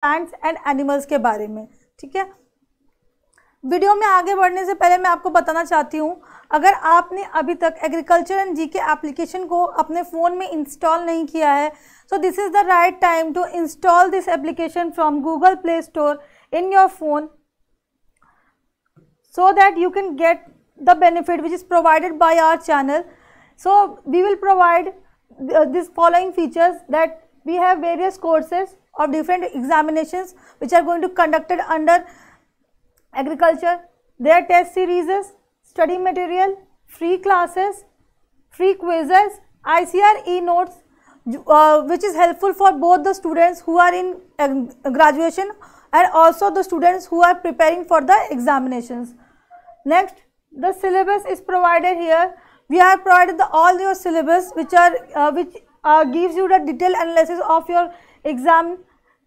Plants and animals के बारे में ठीक है वीडियो में आगे बढ़ने से पहले मैं आपको बताना चाहती हूँ अगर आपने अभी तक एग्रीकल्चर एंड जी के एप्लीकेशन को अपने फ़ोन में इंस्टॉल नहीं किया है so this is the right time to install this application from Google play store in your phone so that you can get the benefit which is provided by our channel so we will provide this following features that we have various courses of different examinations which are going to conducted under agriculture, their test series, study material, free classes, free quizzes, ICRE notes uh, which is helpful for both the students who are in um, graduation and also the students who are preparing for the examinations. Next, the syllabus is provided here. We have provided the, all your syllabus which are uh, which uh, gives you the detailed analysis of your exam.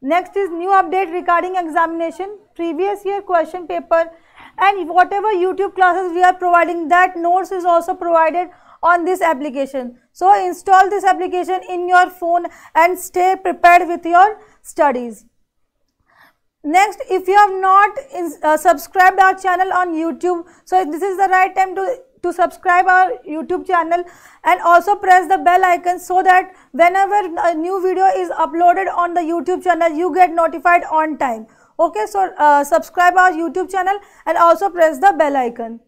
Next is new update regarding examination, previous year question paper and whatever YouTube classes we are providing that notes is also provided on this application. So, install this application in your phone and stay prepared with your studies. Next, if you have not uh, subscribed our channel on YouTube, so this is the right time to to subscribe our YouTube channel and also press the bell icon so that whenever a new video is uploaded on the YouTube channel, you get notified on time. Okay, so uh, subscribe our YouTube channel and also press the bell icon.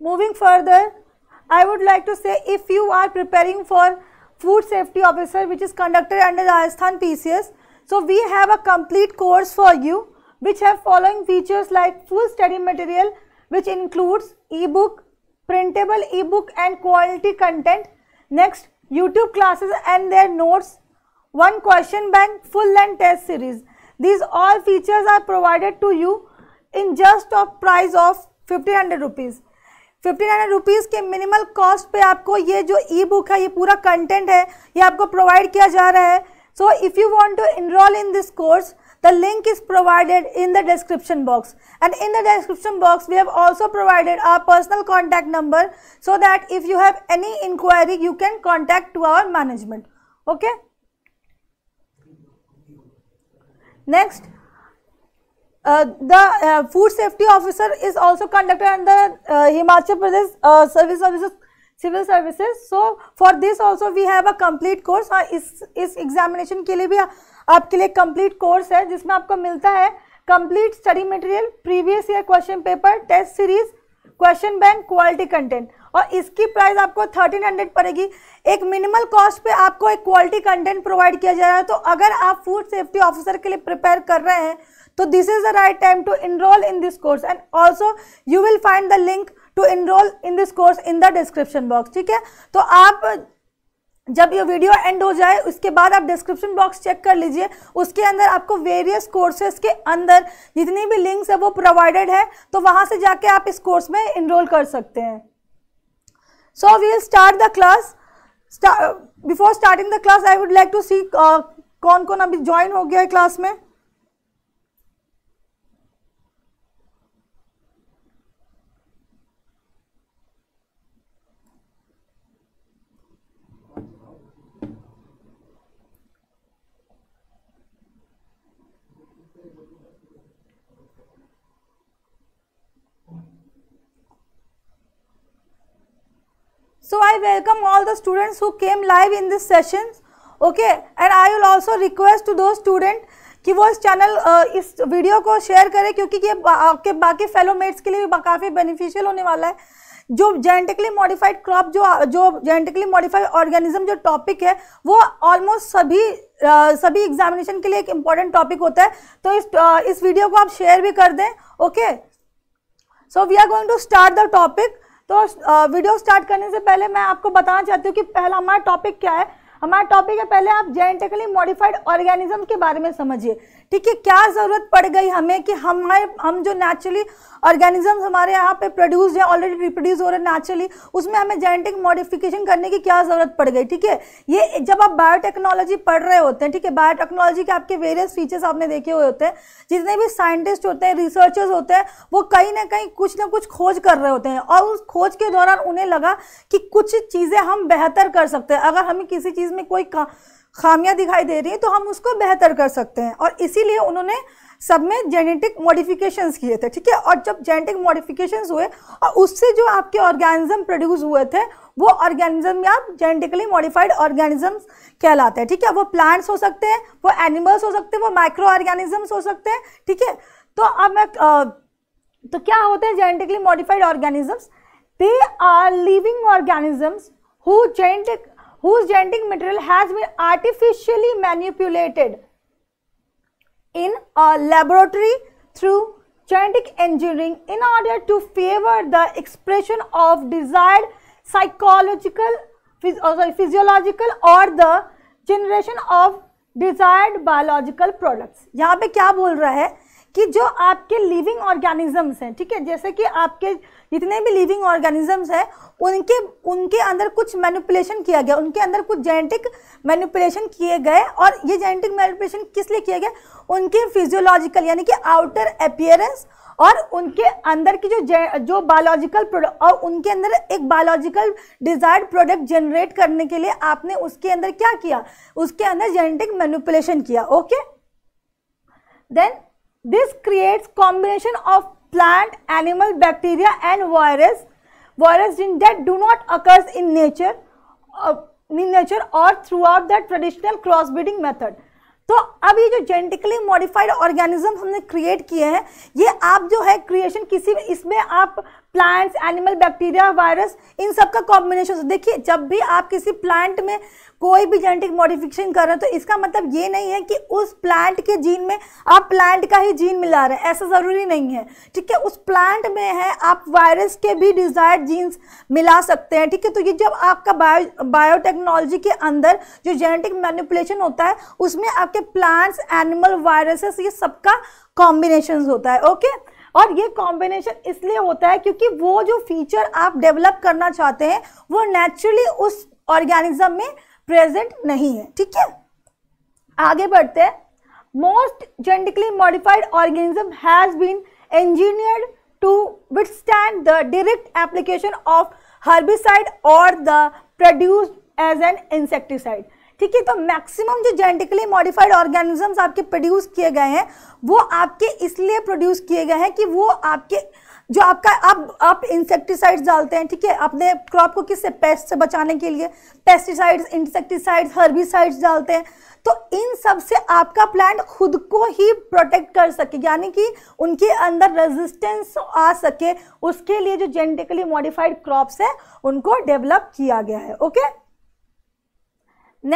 Moving further, I would like to say if you are preparing for food safety officer which is conducted under Rajasthan PCS, so we have a complete course for you which have following features like full study material which includes ebook, printable ebook and quality content. Next, YouTube classes and their notes, one question bank, full length test series. These all features are provided to you in just a price of 1500 rupees. 1500 rupees' के cost. Cost पे आपको ये जो ई book है ये पूरा content है ये आपको provide किया जा रहा है So if you want to enroll in this course. The link is provided in the description box and in the description box we have also provided our personal contact number so that if you have any inquiry you can contact to our management. Okay. Next, uh, the uh, food safety officer is also conducted under uh, Himachal Pradesh uh, Service Services Civil Services. So for this also we have a complete course. Uh, is is examination के लिए भी आपके लिए complete course है जिसमें आपको मिलता है complete study material previous year question paper test series question bank quality content और इसकी प्राइस आपको थर्टीन हंड्रेड पड़ेगी एक मिनिमल कॉस्ट पे आपको एक क्वालिटी कंटेंट प्रोवाइड किया जा रहा है तो अगर आप फूड सेफ्टी ऑफिसर के लिए प्रिपेयर कर रहे हैं तो this is the right time to enrol in this course and also you will find the link to enrol in this course in the description box ठीक है तो आप जब ये वीडियो एंड हो जाए उसके बाद आप डिस्क्रिप्शन बॉक्स चेक कर लीजिए उसके अंदर आपको वेरियस कोर्सेज के अंदर जितनी भी लिंक्स है वो प्रोवाइडेड है तो वहाँ से जाके आप इस कोर्स में इनरोल कर सकते हैं so we'll start the class before starting the class I would like to see कौन कौन अभी ज्वाइन हो गया है क्लास में So I welcome all the students who came live in this session. Okay, and I will also request to those student कि वो इस चैनल इस वीडियो को शेयर करें क्योंकि ये आपके बाकी फेलो मेट्स के लिए भी काफ़ी बेनिफिशियल होने वाला है जो जेनेटिकली मॉडिफाइड क्रॉप जो जो जेनेटिकली मॉडिफाइड ऑर्गेनिज्म जो टॉपिक है वो ऑलमोस्ट सभी Uh, सभी एग्जामिनेशन के लिए एक इम्पॉर्टेंट टॉपिक होता है तो इस uh, इस वीडियो को आप शेयर भी कर दें okay so we are going to start the topic तो वीडियो स्टार्ट करने से पहले मैं आपको बताना चाहती हूँ कि पहला हमारा टॉपिक क्या है हमारा टॉपिक है पहले आप जेनेटिकली मॉडिफाइड ऑर्गेनिज्म के बारे में समझिए ठीक है क्या ज़रूरत पड़ गई हमें कि हमारे हम जो नेचुरली ऑर्गेनिज्म हमारे यहाँ पे प्रोड्यूस या ऑलरेडी रिप्रोड्यूस हो रहे हैं नेचुरली उसमें हमें जेनेटिक मॉडिफिकेशन करने की क्या ज़रूरत पड़ गई ठीक है ये जब आप बायोटेक्नोलॉजी पढ़ रहे होते हैं ठीक है बायोटेक्नोलॉजी के आपके वेरियस फीचर्स आपने देखे हुए होते हैं जितने भी साइंटिस्ट होते हैं रिसर्चर्स होते हैं वो कहीं ना कहीं कुछ ना कुछ खोज कर रहे होते हैं और उस खोज के दौरान उन्हें लगा कि कुछ चीज़ें हम बेहतर कर सकते हैं अगर हमें किसी चीज़ में कोई खामियां दिखाई दे रही हैं तो हम उसको बेहतर कर सकते हैं और इसीलिए उन्होंने सब में जेनेटिक मॉडिफिकेशंस किए थे ठीक है और जब जेनेटिक मॉडिफिकेशंस हुए और उससे जो आपके ऑर्गेनिज्म प्रोड्यूस हुए थे वो ऑर्गेनिज्म या जेनेटिकली मॉडिफाइड ऑर्गेनिज्म कहलाते हैं ठीक है वो प्लांट्स हो सकते हैं वो एनिमल्स हो सकते हैं वो माइक्रो ऑर्गेनिजम्स हो सकते हैं ठीक है तो अब मैं आ, तो क्या होते हैं genetically modified organisms they are living organisms who genetic whose genetic material has been artificially manipulated in a laboratory through genetic engineering in order to favor the expression of desired psychological phys or sorry, physiological or the generation of desired biological products yahan pe kya bol raha hai कि जो आपके living organisms हैं ठीक है जैसे कि आपके जितने भी लिविंग ऑर्गेनिजम्स हैं उनके उनके अंदर कुछ मैनिपुलेशन किया गया उनके अंदर कुछ जेनेटिक मैनिपुलेशन किए गए और ये जेनेटिक मैनिपुलेशन किस लिए किया गया उनके फिजियोलॉजिकल यानी कि आउटर अपियरेंस और उनके अंदर की जो जो बायोलॉजिकल प्रोडक्ट और उनके अंदर एक बायोलॉजिकल डिजायर्ड प्रोडक्ट जनरेट करने के लिए आपने उसके अंदर क्या किया उसके अंदर जेनेटिक मैनिपुलेशन किया okay then this creates combination of plant animal bacteria and virus virus gene that do not occurs in nature uh, in nature or throughout the traditional crossbreeding method तो अब ये जो जेनेटिकली मॉडिफाइड ऑर्गेनिज्म हमने create किए हैं ये आप जो है क्रिएशन किसी इसमें आप प्लांट्स एनिमल बैक्टीरिया वायरस इन सब का कॉम्बिनेशन देखिए जब भी आप किसी प्लांट में कोई भी जेनेटिक मॉडिफिकेशन कर रहे हो तो इसका मतलब ये नहीं है कि उस प्लांट के जीन में आप प्लांट का ही जीन मिला रहे हैं ऐसा ज़रूरी नहीं है ठीक है उस प्लांट में है आप वायरस के भी डिजायर्ड जीन्स मिला सकते हैं ठीक है तो ये जब आपका बायो बायोटेक्नोलॉजी के अंदर जो जेनेटिक मैनिपुलेशन होता है उसमें आपके प्लांट्स एनिमल वायरसेस ये सबका कॉम्बिनेशन होता है ओके और ये कॉम्बिनेशन इसलिए होता है क्योंकि वो जो फीचर आप डेवलप करना चाहते हैं वो नेचुरली उस ऑर्गेनिज्म में प्रेजेंट नहीं है ठीक है आगे बढ़ते most genetically modified organism has been engineered to withstand the direct application of herbicide और the produce as an insecticide ठीक है तो मैक्सिमम जो जेनेटिकली मॉडिफाइड ऑर्गेनिजम्स आपके प्रोड्यूस किए गए हैं वो आपके इसलिए प्रोड्यूस किए गए हैं कि वो आपके जो आपका आप आप इंसेक्टिसाइड्स डालते हैं ठीक है अपने क्रॉप को किससे पेस्ट से बचाने के लिए पेस्टिसाइड्स इंसेक्टिसाइड्स हर्बिसाइड्स डालते हैं तो इन सब से आपका प्लांट खुद को ही प्रोटेक्ट कर सके यानी कि उनके अंदर रेजिस्टेंस आ सके उसके लिए जो जेनेटिकली मॉडिफाइड क्रॉप्स हैं उनको डेवलप किया गया है okay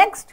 next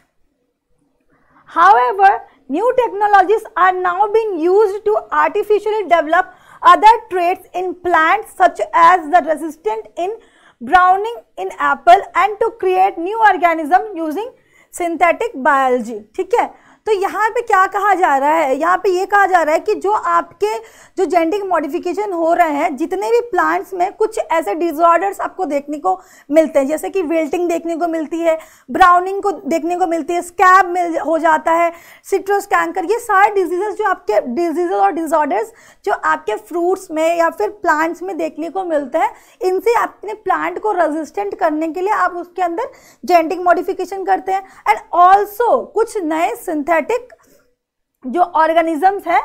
however new technologies are now been use to artificially develop other traits in plants such as the resistant in browning in apple and to create new organism using synthetic biology. ठीक है तो यहाँ पे क्या कहा जा रहा है यहाँ पे ये कहा जा रहा है कि जो आपके जो जेंडिक मॉडिफिकेशन हो रहे हैं जितने भी प्लांट्स में कुछ ऐसे डिजॉर्डर्स आपको देखने को मिलते हैं जैसे कि विल्टिंग देखने को मिलती है ब्राउनिंग को देखने को मिलती है स्कैब मिल हो जाता है सिट्रस कैंकर ये सारे डिजीजेस जो आपके डिजीजेस और डिजॉर्डर्स जो आपके फ्रूट्स में या फिर प्लांट्स में देखने को मिलते हैं इनसे अपने प्लांट को रजिस्टेंट करने के लिए आप उसके अंदर जेंडिक मॉडिफिकेशन करते हैं एंड ऑल्सो कुछ नए सिंथे एंजाइमेटिक जो ऑर्गेनिजम्स हैं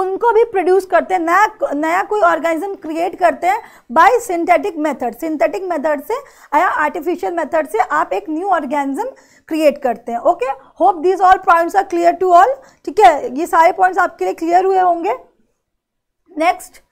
उनको भी प्रोड्यूस करते हैं नया नया कोई ऑर्गेनिज्म क्रिएट करते हैं by synthetic method synthetic method से या आर्टिफिशियल मेथड से आप एक न्यू ऑर्गेनिज्म क्रिएट करते हैं okay hope this all points are clear to all ठीक है ये सारे पॉइंट्स आपके लिए क्लियर हुए होंगे next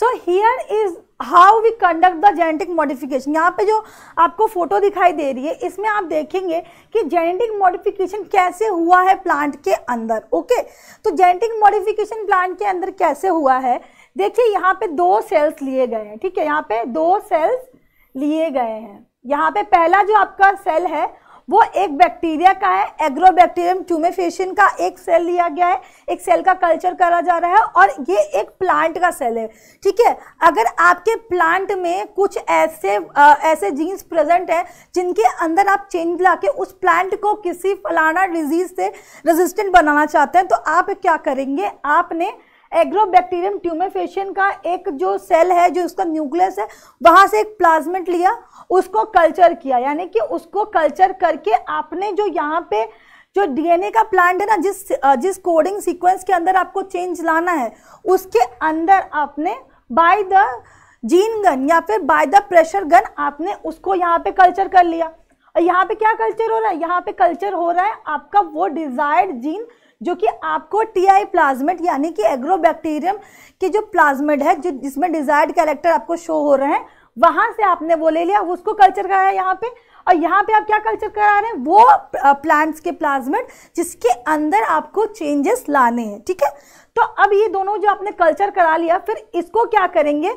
so here is how we conduct the genetic modification यहाँ पे जो आपको फोटो दिखाई दे रही है इसमें आप देखेंगे कि जेनेटिक मॉडिफिकेशन कैसे हुआ है प्लांट के अंदर ओके तो जेनेटिक मॉडिफिकेशन प्लांट के अंदर कैसे हुआ है देखिए यहाँ पे दो सेल्स लिए गए हैं ठीक है यहाँ पे दो सेल्स लिए गए हैं यहाँ पे पहला जो आपका सेल है वो एक बैक्टीरिया का है एग्रोबैक्टीरियम ट्यूमेफेशन का एक सेल लिया गया है एक सेल का कल्चर करा जा रहा है और ये एक प्लांट का सेल है ठीक है अगर आपके प्लांट में कुछ ऐसे आ, ऐसे जीन्स प्रेजेंट है जिनके अंदर आप चेंज ला के उस प्लांट को किसी फलाना डिजीज से रेजिस्टेंट बनाना चाहते हैं तो आप क्या करेंगे आपने एग्रोबैक्टीरियम ट्यूमेफेशन का एक जो सेल है जो उसका न्यूक्लियस है वहाँ से एक प्लाज्मेट लिया उसको कल्चर किया यानी कि उसको कल्चर करके आपने जो यहाँ पे जो डीएनए का प्लांट है ना जिस जिस कोडिंग सीक्वेंस के अंदर आपको चेंज लाना है उसके अंदर आपने बाय द जीन गन या फिर बाय द प्रेशर गन आपने उसको यहाँ पे कल्चर कर लिया और यहाँ पे क्या कल्चर हो रहा है यहाँ पे कल्चर हो रहा है आपका वो डिजायर्ड जीन जो कि आपको टी आई प्लाज्मेट यानी कि एग्रोबैक्टीरियम की जो प्लाज्मेट है जो जिसमें डिजायर्ड कैरेक्टर आपको शो हो रहे हैं वहां से आपने वो ले लिया उसको कल्चर कराया यहाँ पे और यहाँ पे आप क्या कल्चर करा रहे हैं वो प्लांट्स के प्लाज्मेट जिसके अंदर आपको चेंजेस लाने हैं ठीक है तो अब ये दोनों जो आपने कल्चर करा लिया फिर इसको क्या करेंगे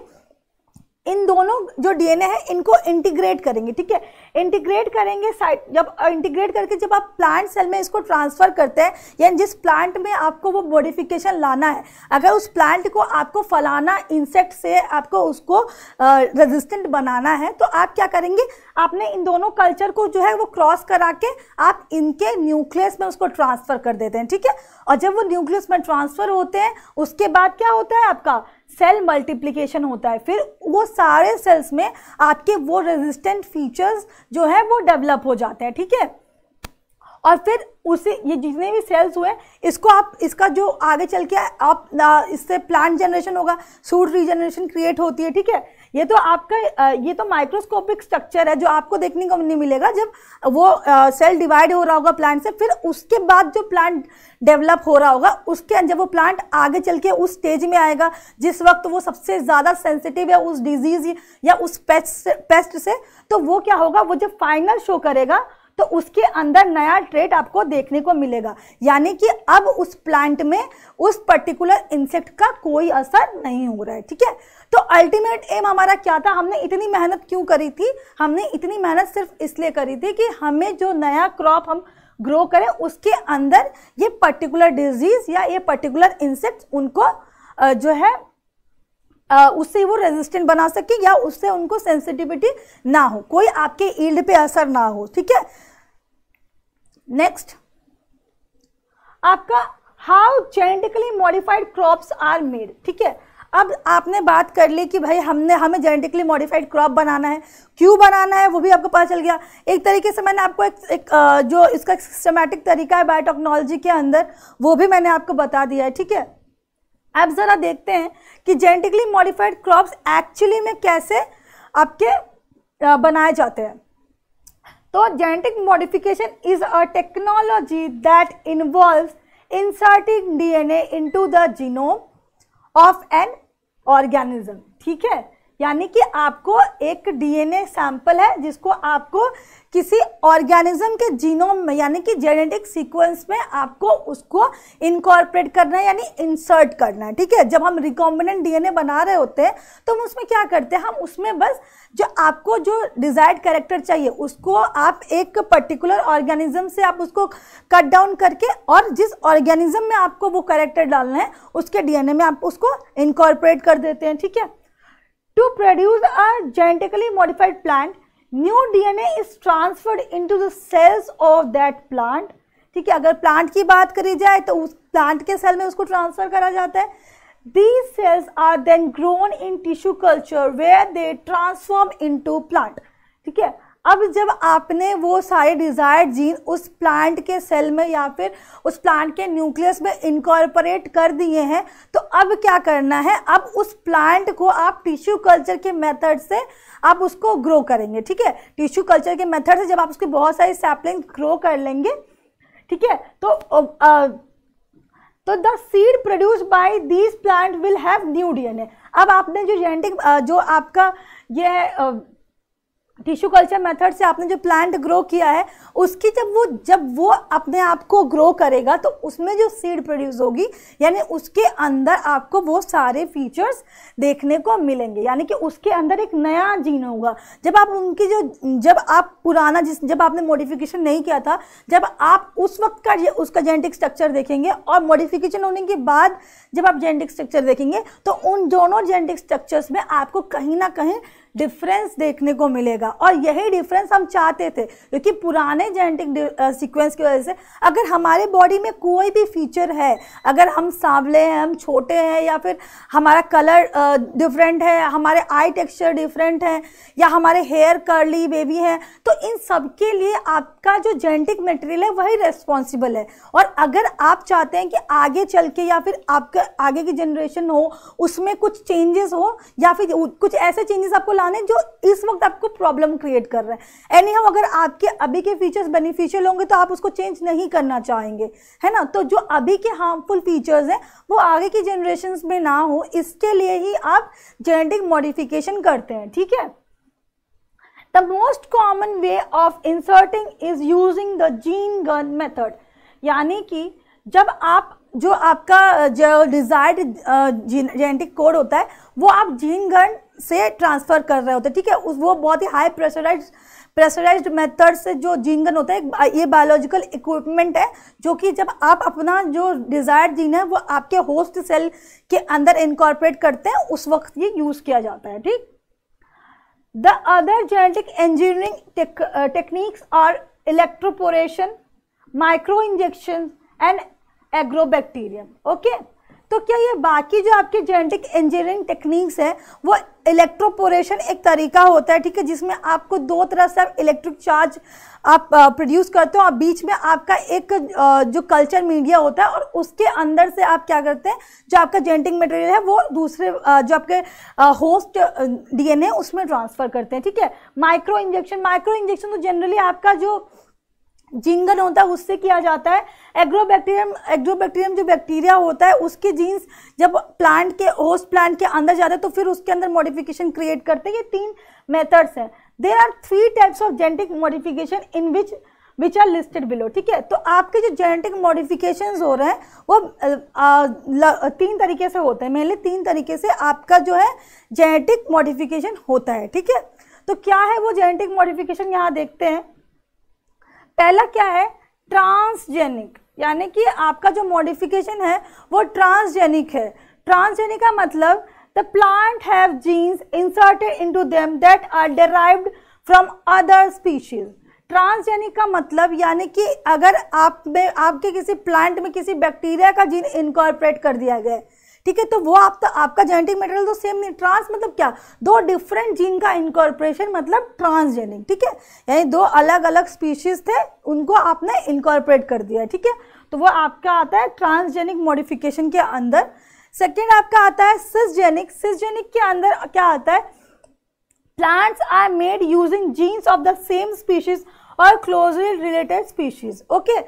इन दोनों जो डीएनए है इनको इंटीग्रेट करेंगे ठीक है इंटीग्रेट करेंगे साइड जब इंटीग्रेट करके जब आप प्लांट सेल में इसको ट्रांसफर करते हैं यानी जिस प्लांट में आपको वो मॉडिफिकेशन लाना है अगर उस प्लांट को आपको फलाना इंसेक्ट से आपको उसको रेजिस्टेंट बनाना है तो आप क्या करेंगे आपने इन दोनों कल्चर को जो है वो क्रॉस करा के आप इनके न्यूक्लियस में उसको ट्रांसफर कर देते हैं ठीक है और जब वो न्यूक्लियस में ट्रांसफर होते हैं उसके बाद क्या होता है आपका सेल मल्टीप्लिकेशन होता है फिर वो सारे सेल्स में आपके वो रेजिस्टेंट फीचर्स जो है वो डेवलप हो जाते हैं ठीक है थीके? और फिर उसे ये जितने भी सेल्स हुए इसको आप इसका जो आगे चल के आप इससे प्लांट जनरेशन होगा सूट रीजनरेशन क्रिएट होती है ठीक है ये तो आपका ये तो माइक्रोस्कोपिक स्ट्रक्चर है जो आपको देखने को नहीं मिलेगा जब वो सेल डिवाइड हो रहा होगा प्लांट से फिर उसके बाद जो प्लांट डेवलप हो रहा होगा उसके जब वो प्लांट आगे चल के उस स्टेज में आएगा जिस वक्त वो सबसे ज़्यादा सेंसिटिव है उस डिजीज़ या उस पेस्ट पेस्ट से तो वो क्या होगा वो जब फाइनल शो करेगा तो उसके अंदर नया ट्रेट आपको देखने को मिलेगा यानी कि अब उस प्लांट में उस पर्टिकुलर इंसेक्ट का कोई असर नहीं हो रहा है ठीक है तो अल्टीमेट एम हमारा क्या था हमने इतनी मेहनत क्यों करी थी हमने इतनी मेहनत सिर्फ इसलिए करी थी कि हमें जो नया क्रॉप हम ग्रो करें उसके अंदर ये पर्टिकुलर डिजीज़ या ये पर्टिकुलर इंसेक्ट उनको जो है उससे वो रेजिस्टेंट बना सके या उससे उनको सेंसिटिविटी ना हो कोई आपके ईल्ड पे असर ना हो ठीक है नेक्स्ट आपका how genetically modified crops are made ठीक है अब आपने बात कर ली कि भाई हमने हमें जेनेटिकली मॉडिफाइड क्रॉप बनाना है क्यों बनाना है वो भी आपको पता चल गया एक तरीके से मैंने आपको एक, एक जो इसका सिस्टमेटिक तरीका है बायोटेक्नोलॉजी के अंदर वो भी मैंने आपको बता दिया है ठीक है अब ज़रा देखते हैं कि जेनेटिकली मॉडिफाइड क्रॉप्स एक्चुअली में कैसे आपके बनाए जाते हैं तो genetic modification is a technology that involves inserting DNA into the genome of an organism ठीक है यानी कि आपको एक डीएनए सैंपल है जिसको आपको किसी ऑर्गेनिज्म के जीनोम में यानी कि जेनेटिक सीक्वेंस में आपको उसको इनकॉर्पोरेट करना है यानी इंसर्ट करना है ठीक है जब हम रिकॉम्बिनेंट डीएनए बना रहे होते हैं तो हम उसमें क्या करते हैं हम उसमें बस जो आपको जो डिजायर्ड कैरेक्टर चाहिए उसको आप एक पर्टिकुलर ऑर्गेनिज्म से आप उसको कट डाउन करके और जिस ऑर्गेनिज्म में आपको वो कैरेक्टर डालना है उसके डीएनए में आप उसको इनकॉर्पोरेट कर देते हैं ठीक है to produce a genetically modified plant new DNA is transferred into the cells of that plant ठीक है अगर प्लांट की बात करी जाए तो उस प्लांट के सेल में उसको ट्रांसफर करा जाता है these cells are then grown in tissue culture where they transform in plant ठीक है अब जब आपने वो सारे डिज़ायर्ड जीन उस प्लांट के सेल में या फिर उस प्लांट के न्यूक्लियस में इनकॉर्पोरेट कर दिए हैं तो अब क्या करना है अब उस प्लांट को आप टिश्यू कल्चर के मेथड से आप उसको ग्रो करेंगे ठीक है टिश्यू कल्चर के मेथड से जब आप उसकी बहुत सारी सैपलिंग ग्रो कर लेंगे ठीक है तो आ, तो the seed produce by these plant will have new DNA अब आपने जो जेनेटिक जो आपका ये टिश्यू कल्चर मेथड से आपने जो प्लांट ग्रो किया है उसकी जब वो जब वो अपने आप को ग्रो करेगा तो उसमें जो सीड प्रोड्यूस होगी यानी उसके अंदर आपको वो सारे फीचर्स देखने को मिलेंगे यानी कि उसके अंदर एक नया जीन होगा जब आप उनकी जो जब आप पुराना जिस जब आपने मॉडिफिकेशन नहीं किया था जब आप उस वक्त का उसका जेनेटिक स्ट्रक्चर देखेंगे और मॉडिफिकेशन होने के बाद जब आप जेनेटिक स्ट्रक्चर देखेंगे तो उन दोनों जेनेटिक स्ट्रक्चर्स में आपको कहीं ना कहीं डिफरेंस देखने को मिलेगा और यही डिफरेंस हम चाहते थे क्योंकि पुराने जेनेटिक सीक्वेंस की वजह से अगर हमारे बॉडी में कोई भी फीचर है अगर हम सांवले हैं हम छोटे हैं या फिर हमारा कलर डिफरेंट है हमारे आई टेक्सचर डिफरेंट है या हमारे हेयर कर्ली बेबी हैं तो इन सब के लिए आपका जो जेनेटिक मटेरियल है वही रेस्पॉन्सिबल है और अगर आप चाहते हैं कि आगे चल के या फिर आपके आगे की जनरेशन हो उसमें कुछ चेंजेस हो या फिर कुछ ऐसे चेंजेस आपको इंसान है जो इस वक्त आपको प्रॉब्लम क्रिएट कर रहे हैं एनी हाउ अगर आपके अभी के फीचर्स बेनिफिशियल होंगे तो आप उसको चेंज नहीं करना चाहेंगे है ना तो जो अभी के हार्मफुल फीचर्स हैं वो आगे की जनरेशन में ना हो इसके लिए ही आप जेनेटिक मॉडिफिकेशन करते हैं ठीक है the most common way of inserting is using the gene gun method यानी कि जब आप जो आपका जो डिज़ायर्ड जेनेटिक कोड होता है वो आप जीन गन से ट्रांसफ़र कर रहे होते हैं ठीक है उस वो बहुत ही हाई प्रेशराइज प्रेशराइज मेथड से जो जीनगन होता है ये बायोलॉजिकल इक्विपमेंट है जो कि जब आप अपना जो डिज़ायर्ड जीन है वो आपके होस्ट सेल के अंदर इनकॉर्पोरेट करते हैं उस वक्त ये यूज़ किया जाता है ठीक the other genetic engineering techniques और electroporation micro injection and agrobacterium okay तो क्या ये बाकी जो आपके जेनेटिक इंजीनियरिंग टेक्निक्स है वो इलेक्ट्रोपोरेशन एक तरीका होता है ठीक है जिसमें आपको दो तरह से आप इलेक्ट्रिक चार्ज आप प्रोड्यूस करते हो और बीच में आपका एक जो कल्चर मीडिया होता है और उसके अंदर से आप क्या करते हैं जो आपका जेनेटिक मटेरियल है वो दूसरे जो आपके होस्ट डीएनए उसमें ट्रांसफ़र करते हैं ठीक है माइक्रो इंजेक्शन माइक्रो इंजेक्शन तो जनरली आपका जो जिंगल होता है उससे किया जाता है एग्रोबैक्टीरियम एग्रोबैक्टीरियम जो बैक्टीरिया होता है उसके जीन्स जब प्लांट के होस्ट प्लांट के अंदर जाते हैं तो फिर उसके अंदर मॉडिफिकेशन क्रिएट करते हैं ये तीन मेथड्स हैं there are three types of genetic modification in which which are listed below ठीक है तो आपके जो जेनेटिक मॉडिफिकेशन हो रहे हैं वो आ, तीन तरीके से होते हैं मेनली तीन तरीके से आपका जो है जेनेटिक मॉडिफिकेशन होता है ठीक है तो क्या है वो जेनेटिक मॉडिफिकेशन यहाँ देखते हैं पहला क्या है ट्रांसजेनिक यानी कि आपका जो मॉडिफिकेशन है वो ट्रांसजेनिक है ट्रांसजेनिक का मतलब the plant have genes inserted to them that are derived from other species transgenic का मतलब यानी कि अगर आप में आपके किसी प्लांट में किसी बैक्टीरिया का जीन इनकॉर्पोरेट कर दिया गया है ठीक है तो वो आप तो, आपका जेनेटिक मटेरियल तो सेम नहीं ट्रांस मतलब क्या दो डिफरेंट जीन का इनकॉर्पोरेशन मतलब ट्रांसजेनिक ठीक है यानी दो अलग अलग स्पीशीज थे उनको आपने इनकॉर्पोरेट कर दिया ठीक है तो वो आपका आता है ट्रांसजेनिक मॉडिफिकेशन के अंदर सेकेंड आपका आता है सिसजेनिक सिसजेनिक के अंदर क्या आता है plants are made using genes of the same species और क्लोजली रिलेटेड स्पीशीज ओके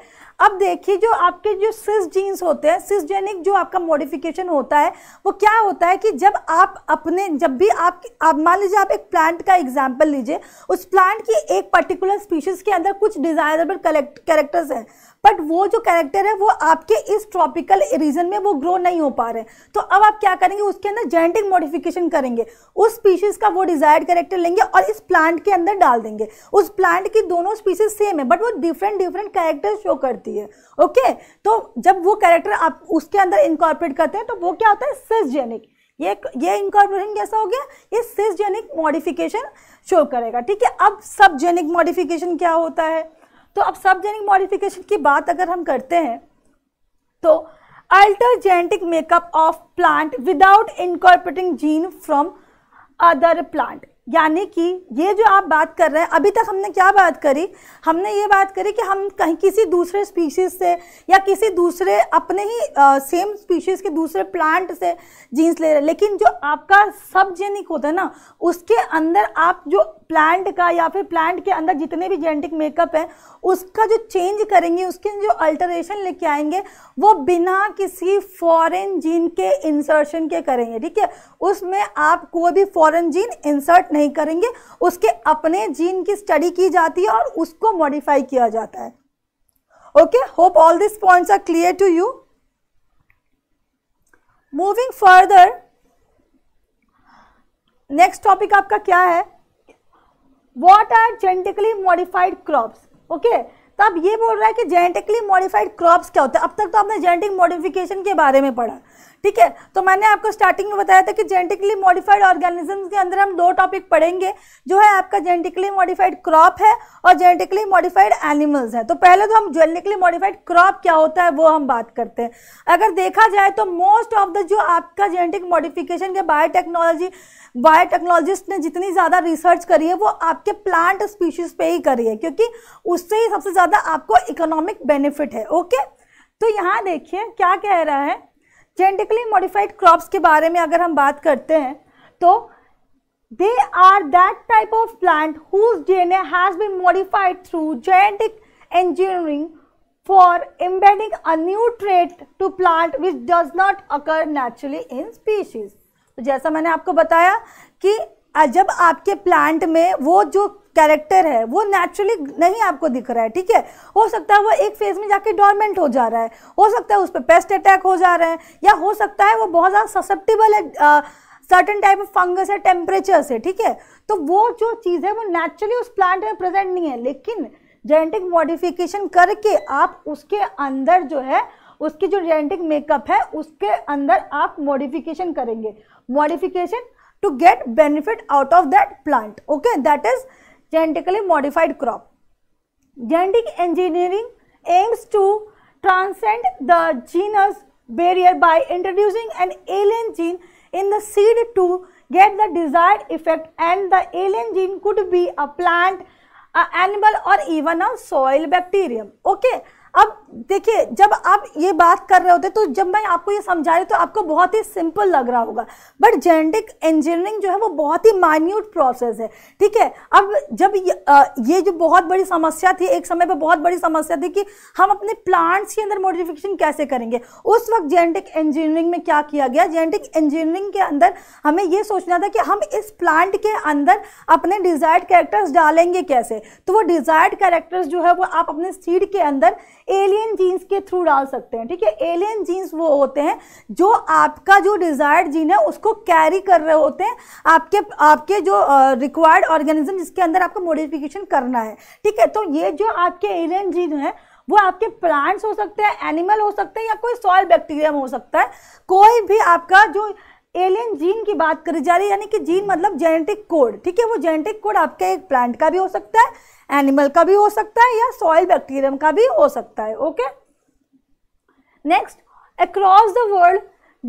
अब देखिए जो आपके जो सिस जीन्स होते हैं सिसजेनिक जो आपका मॉडिफिकेशन होता है वो क्या होता है कि जब आप अपने जब भी आप, आप मान लीजिए आप एक प्लांट का एग्जाम्पल लीजिए उस प्लांट की एक पर्टिकुलर स्पीशीज़ के अंदर कुछ डिज़ायरेबल करेक्टर्स हैं बट वो जो कैरेक्टर है वो आपके इस ट्रॉपिकल रीजन में वो ग्रो नहीं हो पा रहे तो अब आप क्या करेंगे उसके अंदर जेनेटिक मॉडिफिकेशन करेंगे उस स्पीशीज का वो डिजायर्ड कैरेक्टर लेंगे और इस प्लांट के अंदर डाल देंगे उस प्लांट की दोनों स्पीशीज सेम है बट वो डिफरेंट डिफरेंट कैरेक्टर शो करती है ओके तो जब वो कैरेक्टर आप उसके अंदर इंकॉर्पोरेट करते हैं तो वो क्या होता है सिसजेनिक ये ये इनकॉर्पोरेशन कैसा हो गया ये सिसजेनिक मॉडिफिकेशन शो करेगा ठीक है अब सब जेनिक मॉडिफिकेशन क्या होता है तो अब सब जेनिक मॉडिफिकेशन की बात अगर हम करते हैं तो alter genetic makeup of plant without incorporating gene from other plant यानी कि ये जो आप बात कर रहे हैं अभी तक हमने क्या बात करी हमने ये बात करी कि हम कहीं किसी दूसरे स्पीशीज़ से या किसी दूसरे अपने ही आ, सेम स्पीशीज़ के दूसरे प्लांट से जीन्स ले रहे हैं लेकिन जो आपका सब जेनिक होता है ना उसके अंदर आप जो प्लांट का या फिर प्लांट के अंदर जितने भी जेनेटिक मेकअप है उसका जो चेंज करेंगे उसके जो अल्टरेशन लेके आएंगे वो बिना किसी फॉरेन जीन के इंसर्शन के करेंगे ठीक है उसमें आप कोई भी फॉरेन जीन इंसर्ट नहीं करेंगे उसके अपने जीन की स्टडी की जाती है और उसको मॉडिफाई किया जाता है okay hope all this point are clear to you moving further next topic आपका क्या है what are genetically modified crops okay तो अब ये बोल रहा है कि जेनेटिकली मॉडिफाइड क्रॉप्स क्या होते हैं अब तक तो आपने जेनेटिक मॉडिफिकेशन के बारे में पढ़ा ठीक है तो मैंने आपको स्टार्टिंग में बताया था कि जेनेटिकली मॉडिफाइड ऑर्गेनिज्म के अंदर हम दो टॉपिक पढ़ेंगे जो है आपका जेनेटिकली मॉडिफाइड क्रॉप है और जेनेटिकली मॉडिफाइड एनिमल्स है तो पहले तो हम जेनेटिकली मॉडिफाइड क्रॉप क्या होता है वो हम बात करते हैं अगर देखा जाए तो मोस्ट ऑफ द जो आपका जेनेटिक मॉडिफिकेशन के बायोटेक्नोलॉजी बायोटेक्नोलॉजिस्ट ने जितनी ज़्यादा रिसर्च करी है वो आपके प्लांट स्पीशीज पे ही करी है क्योंकि उससे ही सबसे ज़्यादा आपको इकोनॉमिक बेनिफिट है ओके तो यहाँ देखिए क्या कह रहा है जेनेटिकली मॉडिफाइड क्रॉप्स के बारे में अगर हम बात करते हैं तो they are that type of plant whose DNA has been modified through genetic engineering for embedding a new trait to plant which does not occur naturally in species तो जैसा मैंने आपको बताया कि जब आपके प्लांट में वो जो कैरेक्टर है वो नेचुरली नहीं आपको दिख रहा है ठीक है हो सकता है वो एक फेज में जाके डॉर्मेंट हो जा रहा है हो सकता है उस पर पेस्ट अटैक हो जा रहे हैं या हो सकता है वो बहुत ज़्यादा ससेप्टिबल है सर्टन टाइप ऑफ फंगस है टेम्परेचर से ठीक है तो वो जो चीज़ है वो नेचुरली उस प्लांट में प्रेजेंट नहीं है लेकिन जेनेटिक मॉडिफिकेशन करके आप उसके अंदर जो है उसकी जो जेनेटिक मेकअप है उसके अंदर आप मॉडिफिकेशन करेंगे modification to get benefit out of that plant okay that is genetically modified crop. Genetic engineering aims to transcend the genus barrier by introducing an alien gene in the seed to get the desired effect and the alien gene could be a plant, a animal or even a soil bacterium. Okay. अब देखिए जब आप ये बात कर रहे होते तो जब मैं आपको ये समझा रही तो आपको बहुत ही सिंपल लग रहा होगा बट जेनेटिक इंजीनियरिंग जो है वो बहुत ही माइन्यूट प्रोसेस है ठीक है अब जब ये, ये जो बहुत बड़ी समस्या थी एक समय पर बहुत बड़ी समस्या थी कि हम अपने प्लांट्स के अंदर मॉडिफिकेशन कैसे करेंगे उस वक्त जेनेटिक इंजीनियरिंग में क्या किया गया जेनेटिक इंजीनियरिंग के अंदर हमें ये सोचना था कि हम इस प्लांट के अंदर अपने डिजायर्ड कैरेक्टर्स डालेंगे कैसे तो वो डिजायर्ड कैरेक्टर्स जो है वो आप अपने सीड के अंदर एलियन एलियन जीन्स के थ्रू डाल सकते हैं ठीक है एलियन जीन्स वो होते हैं जो आपका जो डिज़ायर्ड जीन है उसको कैरी कर रहे होते हैं आपके आपके जो रिक्वायर्ड uh, ऑर्गेनिज्म जिसके अंदर आपको मॉडिफिकेशन करना है ठीक है तो ये जो आपके एलियन जीन है वो आपके प्लांट्स हो सकते हैं एनिमल हो सकते हैं या कोई सॉयल बैक्टीरियम हो सकता है कोई भी आपका जो एलियन जीन की बात करी जा रही है यानी कि जीन मतलब जेनेटिक कोड ठीक है वो जेनेटिक कोड आपके एक प्लांट का भी हो सकता है एनिमल का भी हो सकता है या सॉइल बैक्टीरियम का भी हो सकता है okay next across the world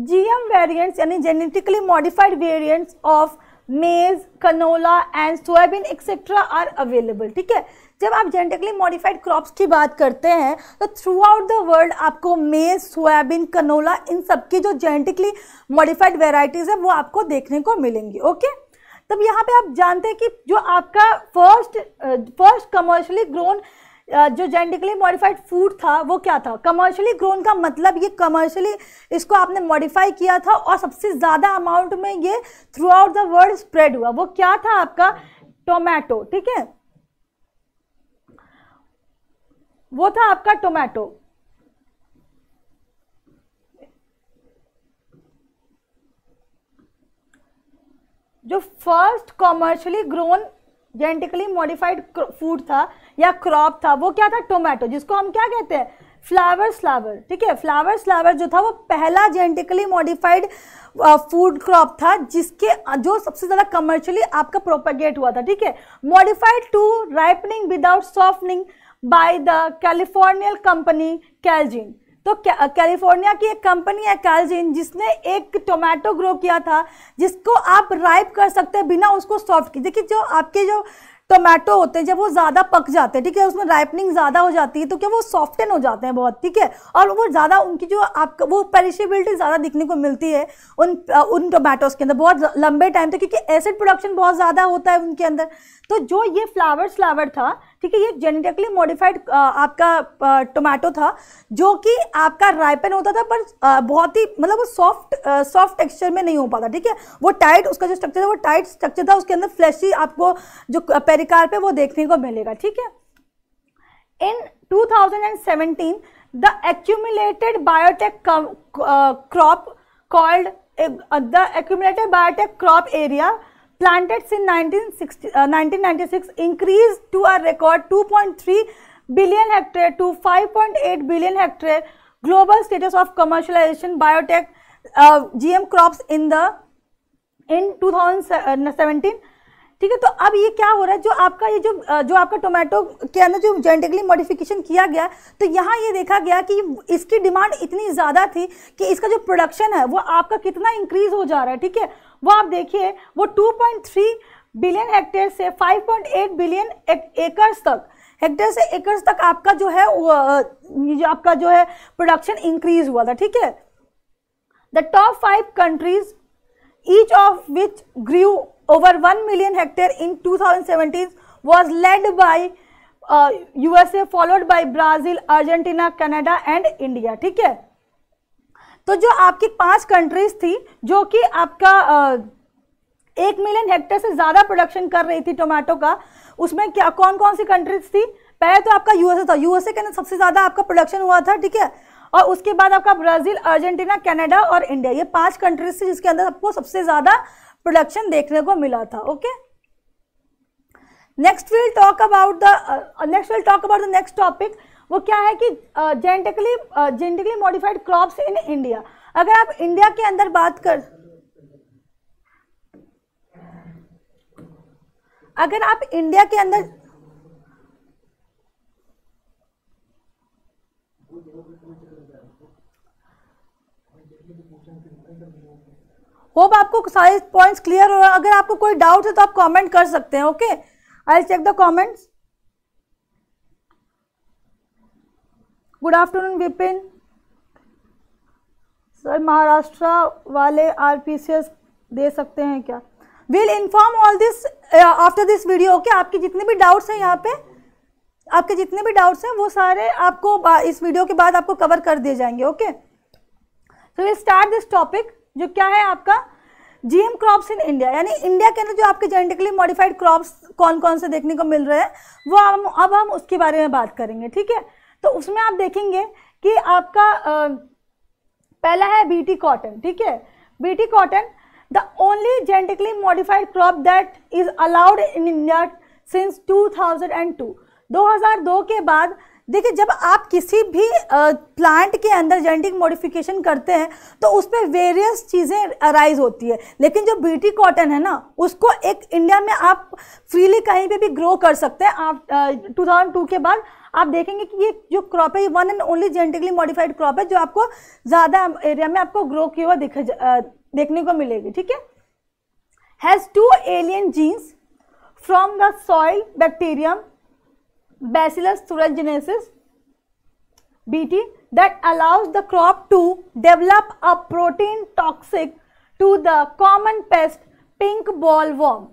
GM variants यानी genetically modified variants of maize canola and soybean etcetera are available ठीक है जब आप जेनेटिकली मॉडिफाइड क्रॉप्स की बात करते हैं तो थ्रू आउट द वर्ल्ड आपको मेज सोयाबीन कनोला इन सबकी जो जेनेटिकली मॉडिफाइड वेराइटीज़ है वो आपको देखने को मिलेंगी ओके okay? तब यहाँ पे आप जानते हैं कि जो आपका फर्स्ट फर्स्ट कमर्शली ग्रोन जो जेनेटिकली मॉडिफाइड फूड था वो क्या था कमर्शियली ग्रोन का मतलब ये कमर्शियली इसको आपने मॉडिफाई किया था और सबसे ज़्यादा अमाउंट में ये throughout the world spread हुआ वो क्या था आपका टोमेटो ठीक है वो था आपका टोमेटो जो first commercially grown genetically modified food था या क्रॉप था वो क्या था टोमेटो जिसको हम क्या कहते हैं फ्लावर स्लावर ठीक है फ्लावर स्लावर जो था वो पहला जेनेटिकली मॉडिफाइड फूड क्रॉप था जिसके जो सबसे ज़्यादा कमर्शियली आपका प्रोपेगेट हुआ था ठीक है modified to ripening without softening by the Californian company Calgene तो कैलिफोर्निया की एक कंपनी है कैलजिन जिसने एक टोमेटो ग्रो किया था जिसको आप राइप कर सकते हैं बिना उसको सॉफ्ट की देखिए जो आपके जो टोमेटो होते हैं जब वो ज़्यादा पक जाते हैं ठीक है उसमें राइपनिंग ज़्यादा हो जाती है तो क्या वो सॉफ्टन हो जाते हैं बहुत ठीक है और वो ज़्यादा उनकी जो आपका वो पेरिशेबिलिटी ज़्यादा दिखने को मिलती है उन उन टोमेटोज़ के अंदर बहुत लंबे टाइम तक क्योंकि एसिड प्रोडक्शन बहुत ज़्यादा होता है उनके अंदर तो जो ये फ्लावर्स फ्लावर था ठीक है ये जेनेटिकली मॉडिफाइड आपका टोमेटो था जो कि आपका रायपन होता था पर बहुत ही मतलब वो सॉफ्ट सॉफ्ट टेक्सचर में नहीं हो पाता ठीक है वो टाइट उसका जो स्ट्रक्चर था वो टाइट स्ट्रक्चर था उसके अंदर फ्लैशी आपको जो पेरिकार पे वो देखने को मिलेगा ठीक है in 2017 the accumulated biotech crop called called uh, the accumulated biotech planted since 1960, uh, 1996 increased to a record 2.3 billion hectare to 5.8 billion hectare global status of commercialization biotech uh, gm crops in the in 2017 ठीक है तो अब ये क्या हो रहा है जो आपका ये जो जो आपका टोमेटो के अंदर जो जेनेटिकली मॉडिफिकेशन किया गया तो यहाँ ये देखा गया कि इसकी डिमांड इतनी ज़्यादा थी कि इसका जो प्रोडक्शन है वो आपका कितना इंक्रीज हो जा रहा है ठीक है वो आप देखिए वो 2.3 बिलियन हेक्टेयर से 5.8 बिलियन एकर्स तक हेक्टेयर से एकर्स तक आपका जो है जो आपका जो है प्रोडक्शन इंक्रीज हुआ था ठीक है the top five countries each of which grew over one million hectare in 2017 was led by USA followed followed Brazil Argentina Canada and India ठीक है तो जो आपकी पांच कंट्रीज थी जो कि आपका आ, एक मिलियन हेक्टेयर से ज़्यादा प्रोडक्शन कर रही थी टोमेटो का उसमें क्या कौन कौन सी कंट्रीज थी पहले तो आपका यूएसए था यूएसए के अंदर सबसे ज़्यादा आपका प्रोडक्शन हुआ था ठीक है और उसके बाद आपका ब्राज़ील अर्जेंटीना कनाडा और इंडिया ये पांच कंट्रीज थी जिसके अंदर आपको सबसे ज़्यादा प्रोडक्शन देखने को मिला था okay next will talk about the next will talk about the next topic वो क्या है कि genetically genetically modified crops in India अगर आप इंडिया के अंदर बात कर अगर आप इंडिया के अंदर होप आपको सारे पॉइंट्स क्लियर हो रहा अगर आपको कोई डाउट है तो आप कमेंट कर सकते हैं okay I check the comments good afternoon Vipin sir Maharashtra वाले आर दे सकते हैं क्या will inform all this after this video okay आपके जितने भी डाउट्स हैं यहाँ पे आपके जितने भी डाउट्स हैं वो सारे आपको इस वीडियो के बाद आपको कवर कर दिए जाएंगे okay so will start this topic जो क्या है आपका जीएम क्रॉप्स इन इंडिया यानी इंडिया के अंदर जो आपके जेनेटिकली मॉडिफाइड क्रॉप्स कौन कौन से देखने को मिल रहे हैं वो हम अब हम उसके बारे में बात करेंगे ठीक है तो उसमें आप देखेंगे कि आपका आ, पहला है बीटी कॉटन ठीक है BT cotton the only genetically modified crop that is allowed in India since 2002 2002 के बाद देखिए जब आप किसी भी प्लांट के अंदर जेनेटिक मॉडिफिकेशन करते हैं तो उस पर वेरियस चीज़ें अराइज होती है लेकिन जो बीटी कॉटन है ना उसको एक इंडिया में आप फ्रीली कहीं पे भी ग्रो कर सकते हैं आप टू के बाद आप देखेंगे कि ये जो क्रॉप है ये one and only genetically modified crop है जो आपको ज़्यादा एरिया में आपको ग्रो किया हुआ दिख देखने को मिलेगी ठीक है has two alien genes from the soil bacterium Bacillus thuringiensis BT that allows the crop to develop a protein toxic to the common pest pink boll worm.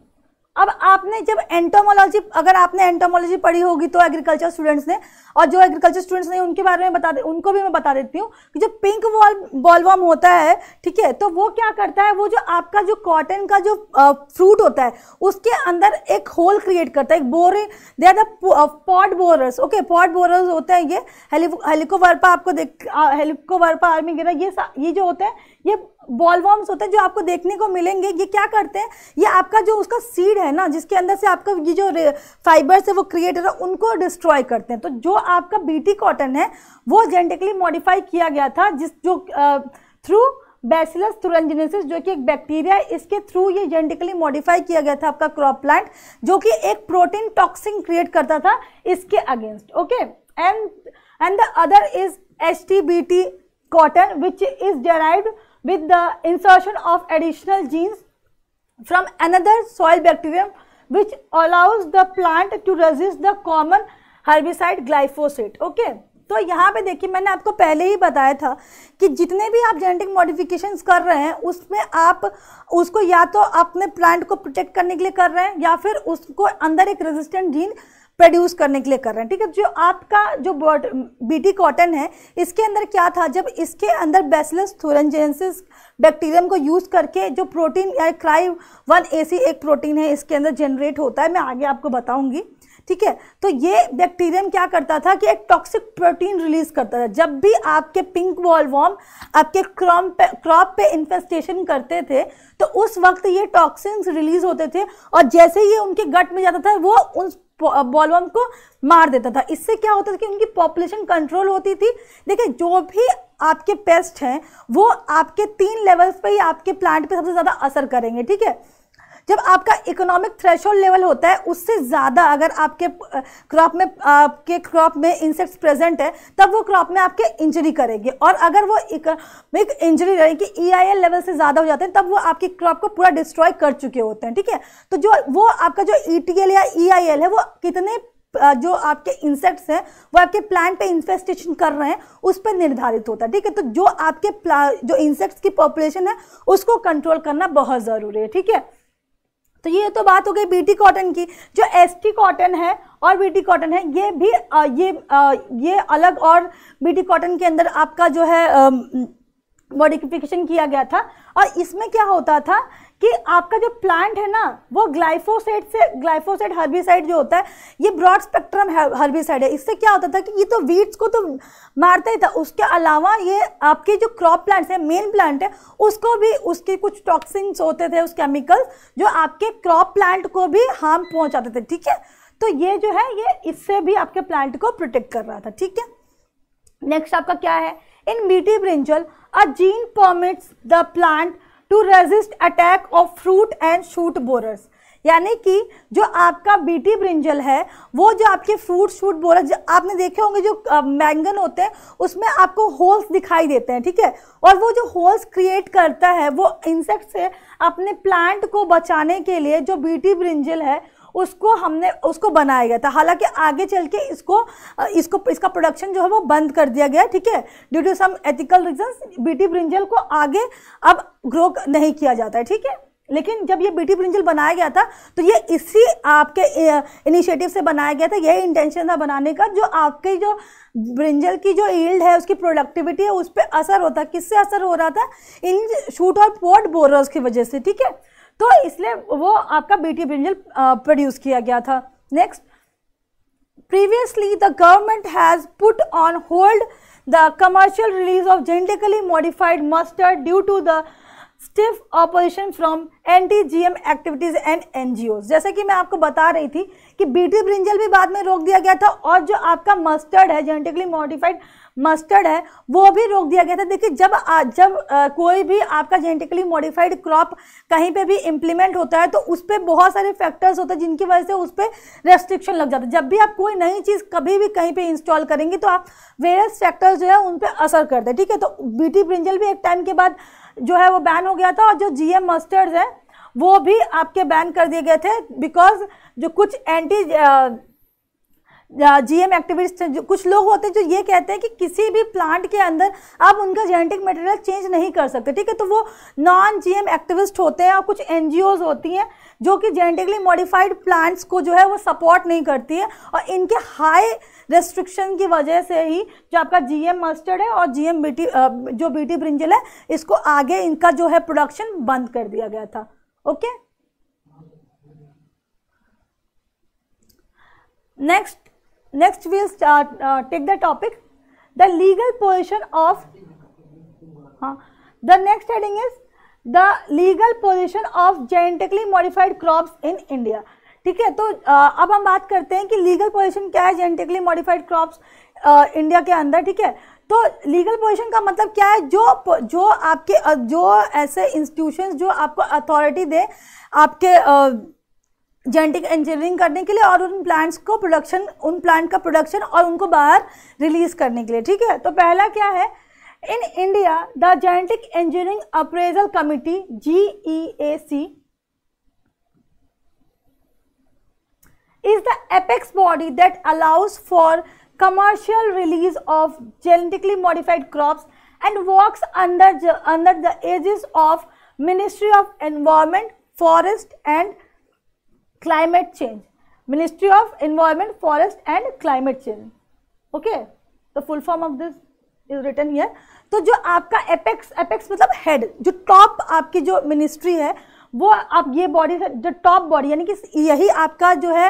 अब आपने जब एंटोमोलॉजी अगर आपने एंटोमोलॉजी पढ़ी होगी तो एग्रीकल्चर स्टूडेंट्स ने और जो एग्रीकल्चर स्टूडेंट्स ने उनके बारे में बता दे उनको भी मैं बता देती हूँ कि जो पिंक वॉल बॉलवम होता है ठीक है तो वो क्या करता है वो जो आपका जो कॉटन का जो फ्रूट होता है उसके अंदर एक होल क्रिएट करता है एक bore they are the pod borers okay pod borers होते हैं ये हेलिकोवर्पा आपको देख हेलिकोवर्पा आर्मी गिरा ये ये जो होते हैं ये बॉलवॉर्म्स होते हैं जो आपको देखने को मिलेंगे ये क्या करते हैं ये आपका जो उसका सीड है ना जिसके अंदर से आपका ये जो फाइबर्स है वो क्रिएट है उनको डिस्ट्रॉय करते हैं तो जो आपका बीटी कॉटन है वो जेनेटिकली मॉडिफाई किया गया था जिस जो थ्रू बैसिलस थ्रोरेंजिनेसिस जो कि एक बैक्टीरिया है इसके थ्रू ये जेनेटिकली मॉडिफाई किया गया था आपका क्रॉप प्लांट जो कि एक प्रोटीन टॉक्सिन क्रिएट करता था इसके against okay and and the other is H T B T cotton which is derived with the insertion of additional genes from another soil bacterium which allows the plant to resist the common herbicide glyphosate okay तो यहाँ पे देखिए मैंने आपको पहले ही बताया था कि जितने भी आप जेनेटिक मॉडिफिकेशंस कर रहे हैं उसमें आप उसको या तो अपने प्लांट को प्रोटेक्ट करने के लिए कर रहे हैं या फिर उसको अंदर एक रेजिस्टेंट जीन प्रोड्यूस करने के लिए कर रहे हैं ठीक है जो आपका जो बीटी कॉटन है इसके अंदर क्या था जब इसके अंदर बेसलस थोरेंजेंसिस बैक्टीरियम को यूज़ करके जो प्रोटीन क्राई वन ए एक प्रोटीन है इसके अंदर जनरेट होता है मैं आगे आपको बताऊंगी ठीक है तो ये बैक्टीरियम क्या करता था कि एक टॉक्सिक प्रोटीन रिलीज करता था जब भी आपके पिंक वॉल आपके क्रॉम पे क्रॉप पे इन्फेस्टेशन करते थे तो उस वक्त ये टॉक्सिन्स रिलीज होते थे और जैसे ही उनके गट में जाता था वो उस बॉलवर्म को मार देता था इससे क्या होता था कि उनकी पॉपुलेशन कंट्रोल होती थी देखिए जो भी आपके पेस्ट हैं वो आपके तीन लेवल्स पे ही आपके प्लांट पे सबसे ज़्यादा असर करेंगे ठीक है जब आपका इकोनॉमिक थ्रेश लेवल होता है उससे ज़्यादा अगर आपके क्रॉप में आपके क्रॉप में इंसेक्ट्स प्रेजेंट है तब वो क्रॉप में आपके इंजरी करेंगे और अगर वो इकोनॉमिक इंजरी रहे कि ई e लेवल से ज़्यादा हो जाते हैं तब वो आपकी क्रॉप को पूरा डिस्ट्रॉय कर चुके होते हैं ठीक है तो जो वो आपका जो ई टी एल या ई आई एल है वो कितने जो आपके इंसेक्ट्स हैं वो आपके प्लांट पे इन्फेस्टेशन कर रहे हैं उस पर निर्धारित होता है ठीक है तो जो आपके जो इंसेक्ट्स की पॉपुलेशन है उसको कंट्रोल करना बहुत ज़रूरी है ठीक है तो ये तो बात हो गई बीटी कॉटन की जो एसटी कॉटन है और बीटी कॉटन है ये भी आ, ये आ, ये अलग और बीटी कॉटन के अंदर आपका जो है मॉडिफिकेशन किया गया था और इसमें क्या होता था कि आपका जो प्लांट है ना वो ग्लाइफोसेट से ग्लाइफोसेट हर्बिसाइड जो होता है ये ब्रॉड स्पेक्ट्रम हर्बिसाइड है इससे क्या होता था कि ये तो वीड्स को तो मारता ही था उसके अलावा ये आपके जो क्रॉप प्लांट्स हैं मेन प्लांट है उसको भी उसके कुछ टॉक्सिन्स होते थे उस केमिकल्स जो आपके क्रॉप प्लांट को भी हार्म पहुँचाते थे ठीक है तो ये जो है ये इससे भी आपके प्लांट को प्रोटेक्ट कर रहा था ठीक है नेक्स्ट आपका क्या है in BT brinjal a gene permits the plant to resist attack of fruit and shoot borers यानी कि जो आपका बीटी ब्रिंजल है वो जो आपके फ्रूट शूट बोरर जो आपने देखे होंगे जो मैंगन होते हैं उसमें आपको होल्स दिखाई देते हैं ठीक है और वो जो होल्स क्रिएट करता है वो इंसेक्ट से अपने प्लांट को बचाने के लिए जो बीटी ब्रिंजल है उसको हमने उसको बनाया गया था हालांकि आगे चल के इसको इसको इसका प्रोडक्शन जो है वो बंद कर दिया गया ठीक है due to some ethical reasons BT brinjal को आगे अब ग्रो नहीं किया जाता है ठीक है लेकिन जब ये बीटी ब्रिंजल बनाया गया था तो ये इसी आपके इनिशिएटिव से बनाया गया था यही इंटेंशन था बनाने का जो आपके जो ब्रिंजल की जो ईल्ड है उसकी प्रोडक्टिविटी है उस पर असर होता किससे असर हो रहा था इन शूट और पोर्ट बोरर्स की वजह से ठीक है तो इसलिए वो आपका बेटी ब्रिंजल प्रोड्यूस किया गया था next previously the government has put on hold the commercial release of genetically modified mustard due to the stiff opposition from anti G M activities and N G Os जैसे कि मैं आपको बता रही थी कि बी टी ब्रिंजल भी बाद में रोक दिया गया था और जो आपका मस्टर्ड है जेनेटिकली मॉडिफाइड मस्टर्ड है वो भी रोक दिया गया था देखिए जब आ, जब आ, कोई भी आपका जेनेटिकली मॉडिफाइड क्रॉप कहीं पे भी इम्प्लीमेंट होता है तो उस पर बहुत सारे फैक्टर्स होते हैं जिनकी वजह से उस पर रेस्ट्रिक्शन लग जाता है जब भी आप कोई नई चीज़ कभी भी कहीं पर इंस्टॉल करेंगे तो आप वेरियस फैक्टर्स जो है उन पर असर करते हैं ठीक है तो बी ब्रिंजल भी एक टाइम के बाद जो है वो बैन हो गया था और जो जी एम मस्टर्ड है वो भी आपके बैन कर दिए गए थे बिकॉज जो कुछ एंटी जीएम एक्टिविस्ट जो कुछ लोग होते हैं जो ये कहते हैं कि किसी भी प्लांट के अंदर आप उनका जेनेटिक मटेरियल चेंज नहीं कर सकते ठीक है तो वो नॉन जीएम एक्टिविस्ट होते हैं और कुछ एन होती हैं जो कि जेनेटिकली मॉडिफाइड प्लांट्स को जो है वो सपोर्ट नहीं करती है और इनके हाई रेस्ट्रिक्शन की वजह से ही जो आपका जीएम मस्टर्ड है और जीएम बीटी जो बीटी ब्रिंजल है इसको आगे इनका जो है प्रोडक्शन बंद कर दिया गया था okay next next we'll start, uh, take the topic the legal position of uh, the next heading is the legal position of genetically modified crops in India ठीक है तो uh, अब हम बात करते हैं कि लीगल पोजीशन क्या है जेनेटिकली मॉडिफाइड क्रॉप्स इंडिया के अंदर ठीक है तो लीगल पोजीशन का मतलब क्या है जो जो आपके जो ऐसे इंस्टीट्यूशंस जो आपको अथॉरिटी दे आपके जेनेटिक इंजीनियरिंग करने के लिए और उन प्लांट्स को प्रोडक्शन उन प्लांट का प्रोडक्शन और उनको बाहर रिलीज करने के लिए ठीक है तो पहला क्या है in India the genetic engineering appraisal committee G E A C is the apex body that allows for commercial release of genetically modified crops and works under under the aegis of ministry of environment forest and climate change ministry of environment forest and climate change okay तो full form of this is written here तो जो आपका apex apex मतलब head जो top आपकी जो ministry है वो आप ये बॉडी जो टॉप बॉडी यानी कि यही आपका जो है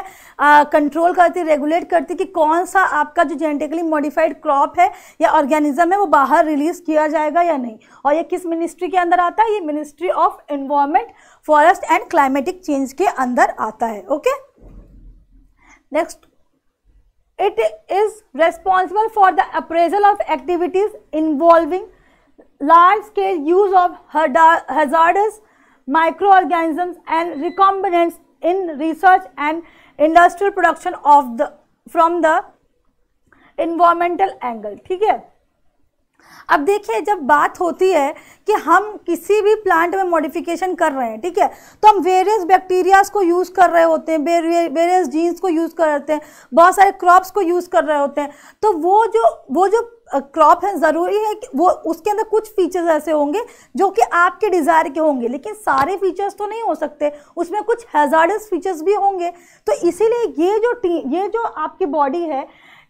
कंट्रोल करती रेगुलेट करती कि कौन सा आपका जो जेनेटिकली मॉडिफाइड क्रॉप है या ऑर्गेनिज्म है वो बाहर रिलीज किया जाएगा या नहीं और ये किस मिनिस्ट्री के अंदर आता है ये ministry of environment forest and climatic change के अंदर आता है okay next it is responsible for the appraisal of activities involving large scale use of hazardous microorganisms and recombinants in research and industrial production of the from the environmental angle ठीक है अब देखिए जब बात होती है कि हम किसी भी प्लांट में मॉडिफिकेशन कर रहे हैं ठीक है तो हम वेरियस बैक्टीरियाज को यूज़ कर रहे होते हैं वेरियस जीन्स को यूज़ कर रहे होते हैं बहुत सारे क्रॉप्स को यूज़ कर रहे होते हैं तो वो जो वो जो क्रॉप है ज़रूरी है कि वो उसके अंदर कुछ फीचर्स ऐसे होंगे जो कि आपके डिज़ायर के होंगे लेकिन सारे फीचर्स तो नहीं हो सकते उसमें कुछ हैज़ार्डस फीचर्स भी होंगे तो इसीलिए ये जो टी ये जो आपकी बॉडी है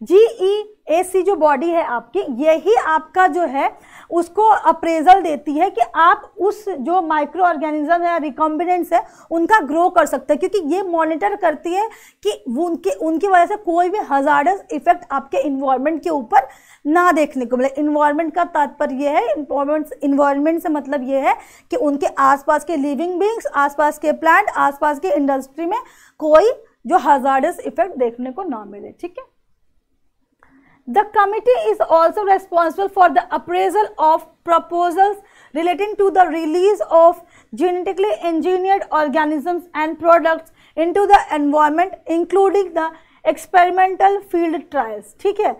जी ई ए सी जो बॉडी है आपकी यही आपका जो है उसको अप्रेजल देती है कि आप उस जो माइक्रो ऑर्गेनिज्म है रिकॉम्बिनेंट्स है उनका ग्रो कर सकते हैं क्योंकि ये मॉनिटर करती है कि उनके उनकी वजह से कोई भी हजार इफेक्ट आपके इन्वायरमेंट के ऊपर ना देखने को मिले इन्वायरमेंट का तात्पर्य यह है इन्वायरमेंट इन्वायरमेंट से मतलब यह है कि उनके आसपास के लिविंग बींग्स आसपास के प्लांट आसपास की इंडस्ट्री में कोई जो हजारस इफेक्ट देखने को ना मिले ठीक है the committee is also responsible for the appraisal of proposals relating to the release of genetically engineered organisms and products into the environment including the experimental field trials ठीक है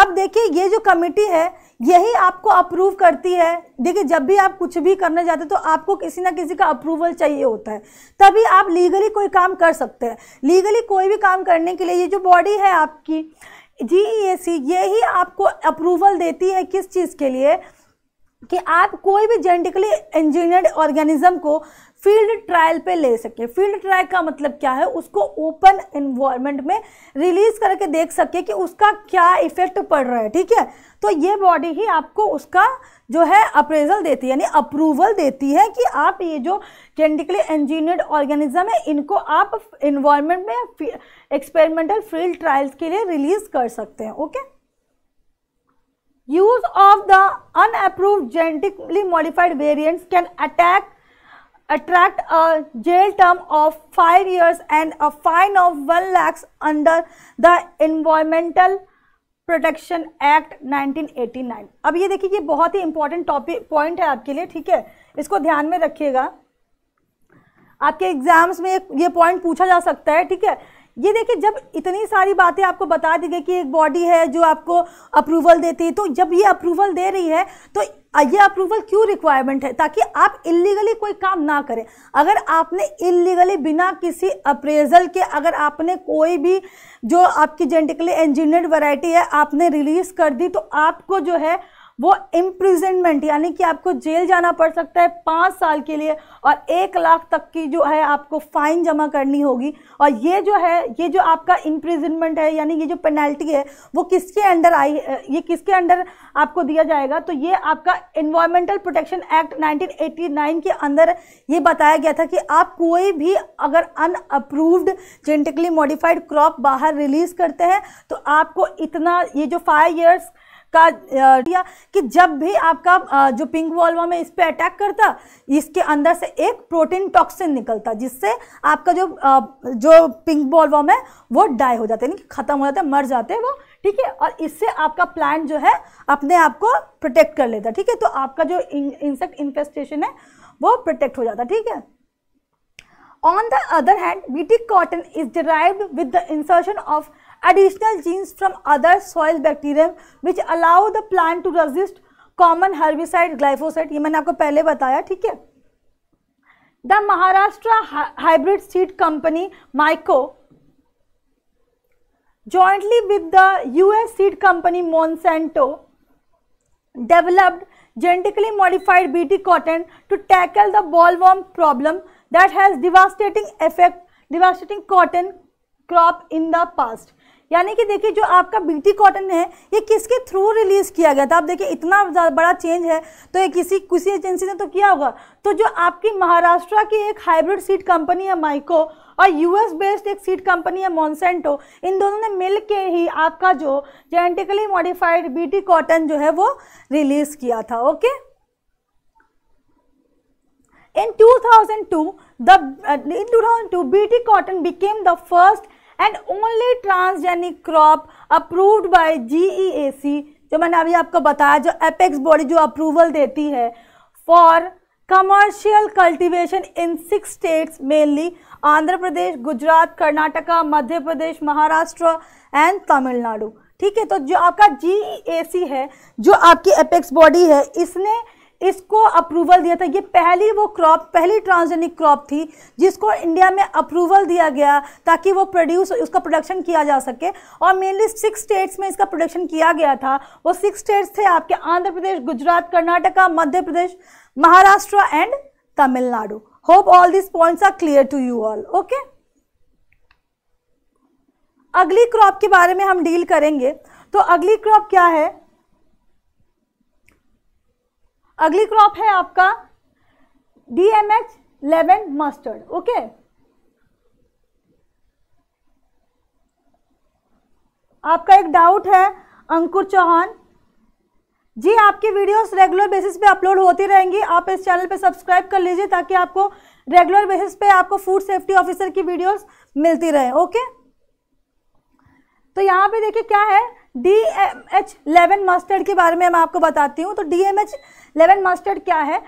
अब देखिए ये जो कमेटी है यही आपको अप्रूव करती है देखिए जब भी आप कुछ भी करने जाते तो आपको किसी ना किसी का अप्रूवल चाहिए होता है तभी आप लीगली कोई काम कर सकते हैं लीगली कोई भी काम करने के लिए ये जो बॉडी है आपकी जी ई सी यही आपको अप्रूवल देती है किस चीज़ के लिए कि आप कोई भी जेनेटिकली इंजीनियर्ड ऑर्गेनिज्म को फील्ड ट्रायल पे ले सके फील्ड ट्रायल का मतलब क्या है उसको ओपन इन्वायरमेंट में रिलीज करके देख सके कि उसका क्या इफेक्ट पड़ रहा है ठीक है तो ये बॉडी ही आपको उसका जो है अप्रेजल देती है यानी अप्रूवल देती है कि आप ये जो जेनेटिकली इंजीनियर्ड ऑर्गेनिज्म है इनको आप इन्वायरमेंट में एक्सपेरिमेंटल फील्ड ट्रायल्स के लिए रिलीज कर सकते हैं okay use of the unapproved genetically modified variants can attack attract a jail term of 5 years and a fine of 1 lakhs under the Environmental protection act 1989 अब ये देखिए ये बहुत ही इंपॉर्टेंट टॉपिक पॉइंट है आपके लिए ठीक है इसको ध्यान में रखिएगा आपके एग्जाम्स में ये पॉइंट पूछा जा सकता है ठीक है ये देखिए जब इतनी सारी बातें आपको बता दी गई कि एक बॉडी है जो आपको अप्रूवल देती है तो जब ये अप्रूवल दे रही है तो ये अप्रूवल क्यों रिक्वायरमेंट है ताकि आप इलीगली कोई काम ना करें अगर आपने इलीगली बिना किसी अप्रेजल के अगर आपने कोई भी जो आपकी जेनेटिकली इंजीनियर्ड वैरायटी है आपने रिलीज कर दी तो आपको जो है वो इम्प्रिजनमेंट यानी कि आपको जेल जाना पड़ सकता है पाँच साल के लिए और एक लाख तक की जो है आपको फ़ाइन जमा करनी होगी और ये जो है ये जो आपका इम्प्रिजनमेंट है यानी ये जो पेनल्टी है वो किसके अंडर आई ये किसके अंडर आपको दिया जाएगा तो ये आपका इन्वायरमेंटल प्रोटेक्शन एक्ट 1989 के अंदर ये बताया गया था कि आप कोई भी अगर अनअप्रूव्ड जेनेटिकली मॉडिफाइड क्रॉप बाहर रिलीज़ करते हैं तो आपको इतना ये जो फाइव ईयर्स का दिया कि जब भी आपका जो पिंक वॉल्वा में इस पर अटैक करता इसके अंदर से एक प्रोटीन टॉक्सिन निकलता जिससे आपका जो जो पिंक वॉल्वा में वो डाई हो जाते हैं ख़त्म हो जाते हैं मर जाते हैं वो ठीक है और इससे आपका प्लांट जो है अपने आप को प्रोटेक्ट कर लेता ठीक है तो आपका जो इंसेक्ट इन्फेस्टेशन है वो प्रोटेक्ट हो जाता है ठीक है On the other hand, BT cotton is derived with the insertion of additional genes from other soil bacteria which allow the plant to resist common herbicide glyphosate ye maine aapko pehle bataya theek hai the maharashtra hybrid seed company myco jointly with the US seed company Monsanto developed genetically modified BT cotton to tackle the bollworm problem that has devastating effect devastating cotton crop in the past यानी कि देखिए जो आपका BT cotton है ये किसके through release किया गया था आप देखिए इतना बड़ा चेंज है तो ये किसी किसी एजेंसी ने तो किया होगा तो जो आपकी महाराष्ट्र की एक हाइब्रिड सीड कंपनी है माइको और यूएस बेस्ड एक सीड कंपनी है मॉन्सेंटो इन दोनों ने मिल ही आपका जो जेनेटिकली मॉडिफाइड बी कॉटन जो है वो रिलीज़ किया था okay In 2002, the uh, in 2002, BT cotton became the first and only transgenic crop approved by GEAC e जो मैंने अभी आपको बताया जो एपेक्स बॉडी जो अप्रूवल देती है for commercial cultivation in six states mainly Andhra Pradesh Gujarat Karnataka Madhya Pradesh Maharashtra and Tamil Nadu ठीक है तो जो आपका जी e है जो आपकी एपेक्स बॉडी है इसने इसको अप्रूवल दिया था ये पहली वो क्रॉप पहली ट्रांसजेनिक क्रॉप थी जिसको इंडिया में अप्रूवल दिया गया ताकि वो प्रोड्यूस उसका प्रोडक्शन किया जा सके और मेनली सिक्स स्टेट्स में इसका प्रोडक्शन किया गया था वो सिक्स स्टेट्स थे आपके Andhra Pradesh Gujarat Karnataka Madhya Pradesh Maharashtra and Tamil Nadu hope all this points are clear to you all okay अगली क्रॉप के बारे में हम डील करेंगे तो अगली क्रॉप क्या है अगली क्रॉप है आपका D M H eleven mustard okay आपका एक डाउट है अंकुर चौहान जी आपकी वीडियोस रेगुलर बेसिस पे अपलोड होती रहेंगी आप इस चैनल पे सब्सक्राइब कर लीजिए ताकि आपको रेगुलर बेसिस पे आपको फूड सेफ्टी ऑफिसर की वीडियोस मिलती रहे ओके तो यहाँ पे देखिए क्या है D M H eleven mustard के बारे में मैं आपको बताती हूँ तो D M H eleven mustard क्या है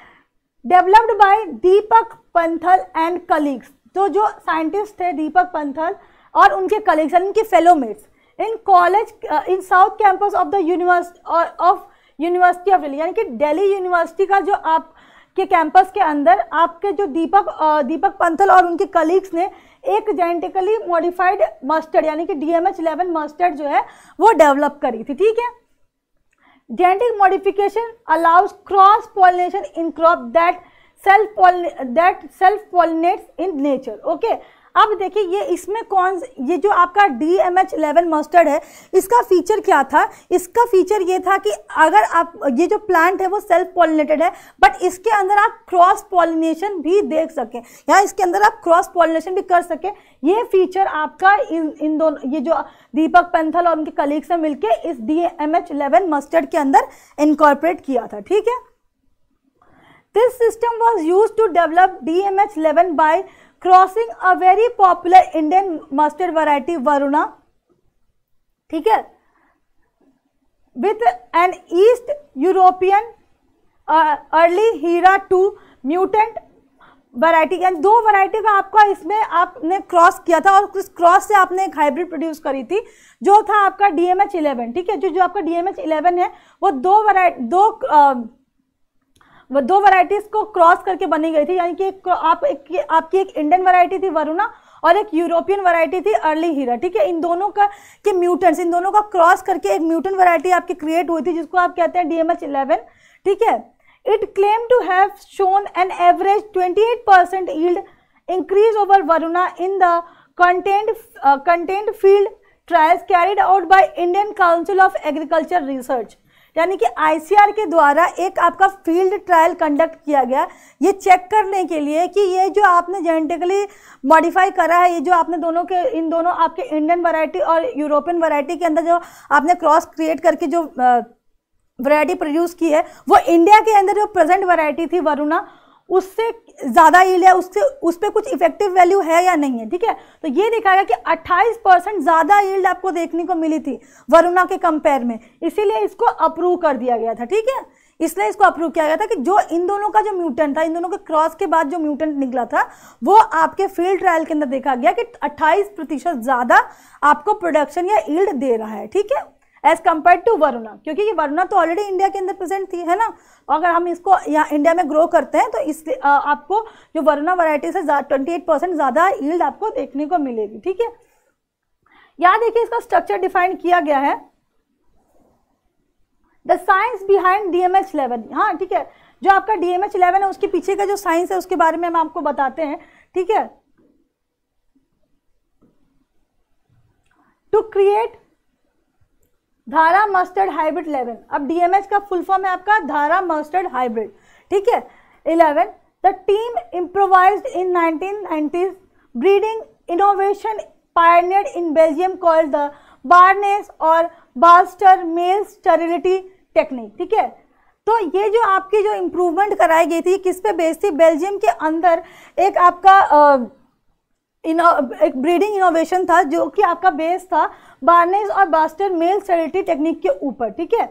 developed by Deepak Pental and colleagues तो जो साइंटिस्ट थे दीपक पंथल और उनके कलीग्स यानी उनके fellowmates in college in south campus of the university of university of Delhi यानी कि दिल्ली यूनिवर्सिटी का जो आप के कैंपस के अंदर आपके जो दीपक दीपक पंथल और उनके कलीग्स ने एक जेनेटिकली मॉडिफाइड मस्टर्ड यानी कि D M H eleven mustard जो है वो डेवलप करी थी ठीक है Genetic modification allows cross-pollination in crop that self that self pollinates in nature okay अब देखिए ये इसमें कौन ये जो आपका D M H eleven mustard है इसका फीचर क्या था इसका फीचर ये था कि अगर आप ये जो प्लांट है वो सेल्फ पॉलिनेटेड है बट इसके अंदर आप क्रॉस पॉलिनेशन भी देख सकें या इसके अंदर आप क्रॉस पॉलिनेशन भी कर सकें ये फीचर आपका इन इन दोनों ये जो दीपक पंथल और उनके कलीग से मिलकर इस D M H eleven mustard के अंदर इनकॉर्पोरेट किया था ठीक है this system was use to develop D M H eleven by crossing a very popular Indian mustard variety Varuna ठीक है with an east European early Heera two mutant variety यानी दो वराइटी का आपका इसमें आपने क्रॉस किया था और उस क्रॉस से आपने एक हाइब्रिड प्रोड्यूस करी थी जो था आपका डी एम एच इलेवन ठीक है जो जो आपका डी एम एच इलेवन है वो दो वराइट दो uh, दो वैरायटीज को क्रॉस करके बनी गई थी यानी कि एक, आप एक, आपकी एक इंडियन वैरायटी थी वरुणा और एक यूरोपियन वैरायटी थी अर्ली हीरा ठीक है इन दोनों का के म्यूटेंट्स इन दोनों का क्रॉस करके एक म्यूटेंट वैरायटी आपकी क्रिएट हुई थी जिसको आप कहते हैं डीएमएच इलेवन ठीक है it claim to have shown an average twenty percent yield increase over Varuna in the content content field trials carried out by Indian council of agriculture research यानी कि आईसीआर के द्वारा एक आपका फील्ड ट्रायल कंडक्ट किया गया ये चेक करने के लिए कि ये जो आपने जेनेटिकली मॉडिफाई करा है ये जो आपने दोनों के इन दोनों आपके इंडियन वैरायटी और यूरोपियन वैरायटी के अंदर जो आपने क्रॉस क्रिएट करके जो वैरायटी प्रोड्यूस की है वो इंडिया के अंदर जो प्रेजेंट वैरायटी थी वरुणा उससे ज़्यादा ईल्ड है उससे उस पर कुछ इफेक्टिव वैल्यू है या नहीं है ठीक है तो ये देखा गया कि 28 परसेंट ज़्यादा ईल्ड आपको देखने को मिली थी वरुणा के कंपेयर में इसीलिए इसको अप्रूव कर दिया गया था ठीक है इसलिए इसको अप्रूव किया गया था कि जो इन दोनों का जो म्यूटेंट था इन दोनों के क्रॉस के बाद जो म्यूटेंट निकला था वो आपके फील्ड ट्रायल के अंदर देखा गया कि 28 प्रतिशत ज़्यादा आपको प्रोडक्शन या ईल्ड दे रहा है ठीक है एज कम्पेयर टू वरुणा क्योंकि ये वरुणा तो ऑलरेडी इंडिया के अंदर प्रेजेंट थी है ना अगर हम इसको यहाँ इंडिया में ग्रो करते हैं तो इसलिए आपको जो वरुणा वराइटी से ट्वेंटी एट परसेंट ज़्यादा ईल्ड आपको देखने को मिलेगी ठीक है यहाँ देखिए इसका स्ट्रक्चर डिफाइन किया गया है the science behind D M H eleven हाँ ठीक है जो आपका डी एम एच इलेवन है उसके पीछे का जो साइंस है उसके बारे में हम आपको बताते हैं ठीक है to create Dhara mustard hybrid 11 अब डीएमएच का फुल फॉर्म है आपका धारा मस्टर्ड हाइब्रिड ठीक है 11 the team improvise in nineteen breeding innovation pioneered in Belgium called the barnase और बास्टर मेल स्टरिलिटी टेक्निक ठीक है तो ये जो आपकी जो इम्प्रूवमेंट कराई गई थी किस पे बेस्ड थी बेल्जियम के अंदर एक आपका आ, एक ब्रीडिंग इनोवेशन था जो कि आपका बेस था बार्नेस और बास्टर मेल स्टेरिलिटी टेक्निक के ऊपर ठीक है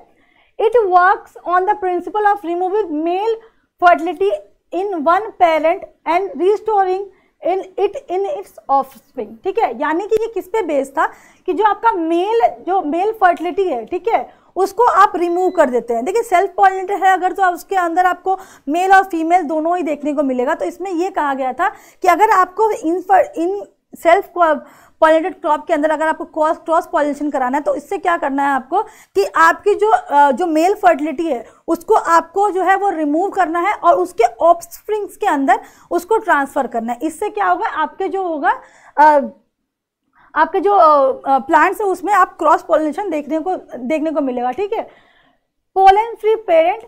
it works on the principle of removing male fertility in one parent and restoring in it in its offspring ठीक है यानी कि ये किस पे बेस था कि जो आपका मेल जो मेल फर्टिलिटी है ठीक है उसको आप रिमूव कर देते हैं देखिए सेल्फ पॉलिनेटेड है अगर तो आप उसके अंदर आपको मेल और फीमेल दोनों ही देखने को मिलेगा तो इसमें यह कहा गया था कि अगर आपको इन इन सेल्फ पॉलिनेटेड क्रॉप के अंदर अगर आपको क्रॉस क्रॉस पॉलिनेशन कराना है तो इससे क्या करना है आपको कि आपकी जो जो मेल फर्टिलिटी है उसको आपको जो है वो रिमूव करना है और उसके ऑफ के अंदर उसको ट्रांसफ़र करना है इससे क्या होगा आपके जो होगा आपके जो प्लांट्स है उसमें आप क्रॉस पोलिनेशन देखने को देखने को मिलेगा ठीक है पोलन फ्री पेरेंट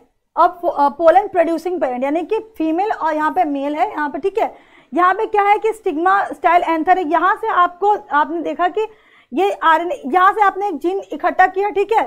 और पोलन प्रोड्यूसिंग पेरेंट यानी कि फीमेल और यहाँ पे मेल है यहाँ पे ठीक है यहाँ पे क्या है कि स्टिग्मा स्टाइल एंथर है यहाँ से आपको आपने देखा कि ये आर एन यहाँ से आपने एक जीन इकट्ठा किया ठीक है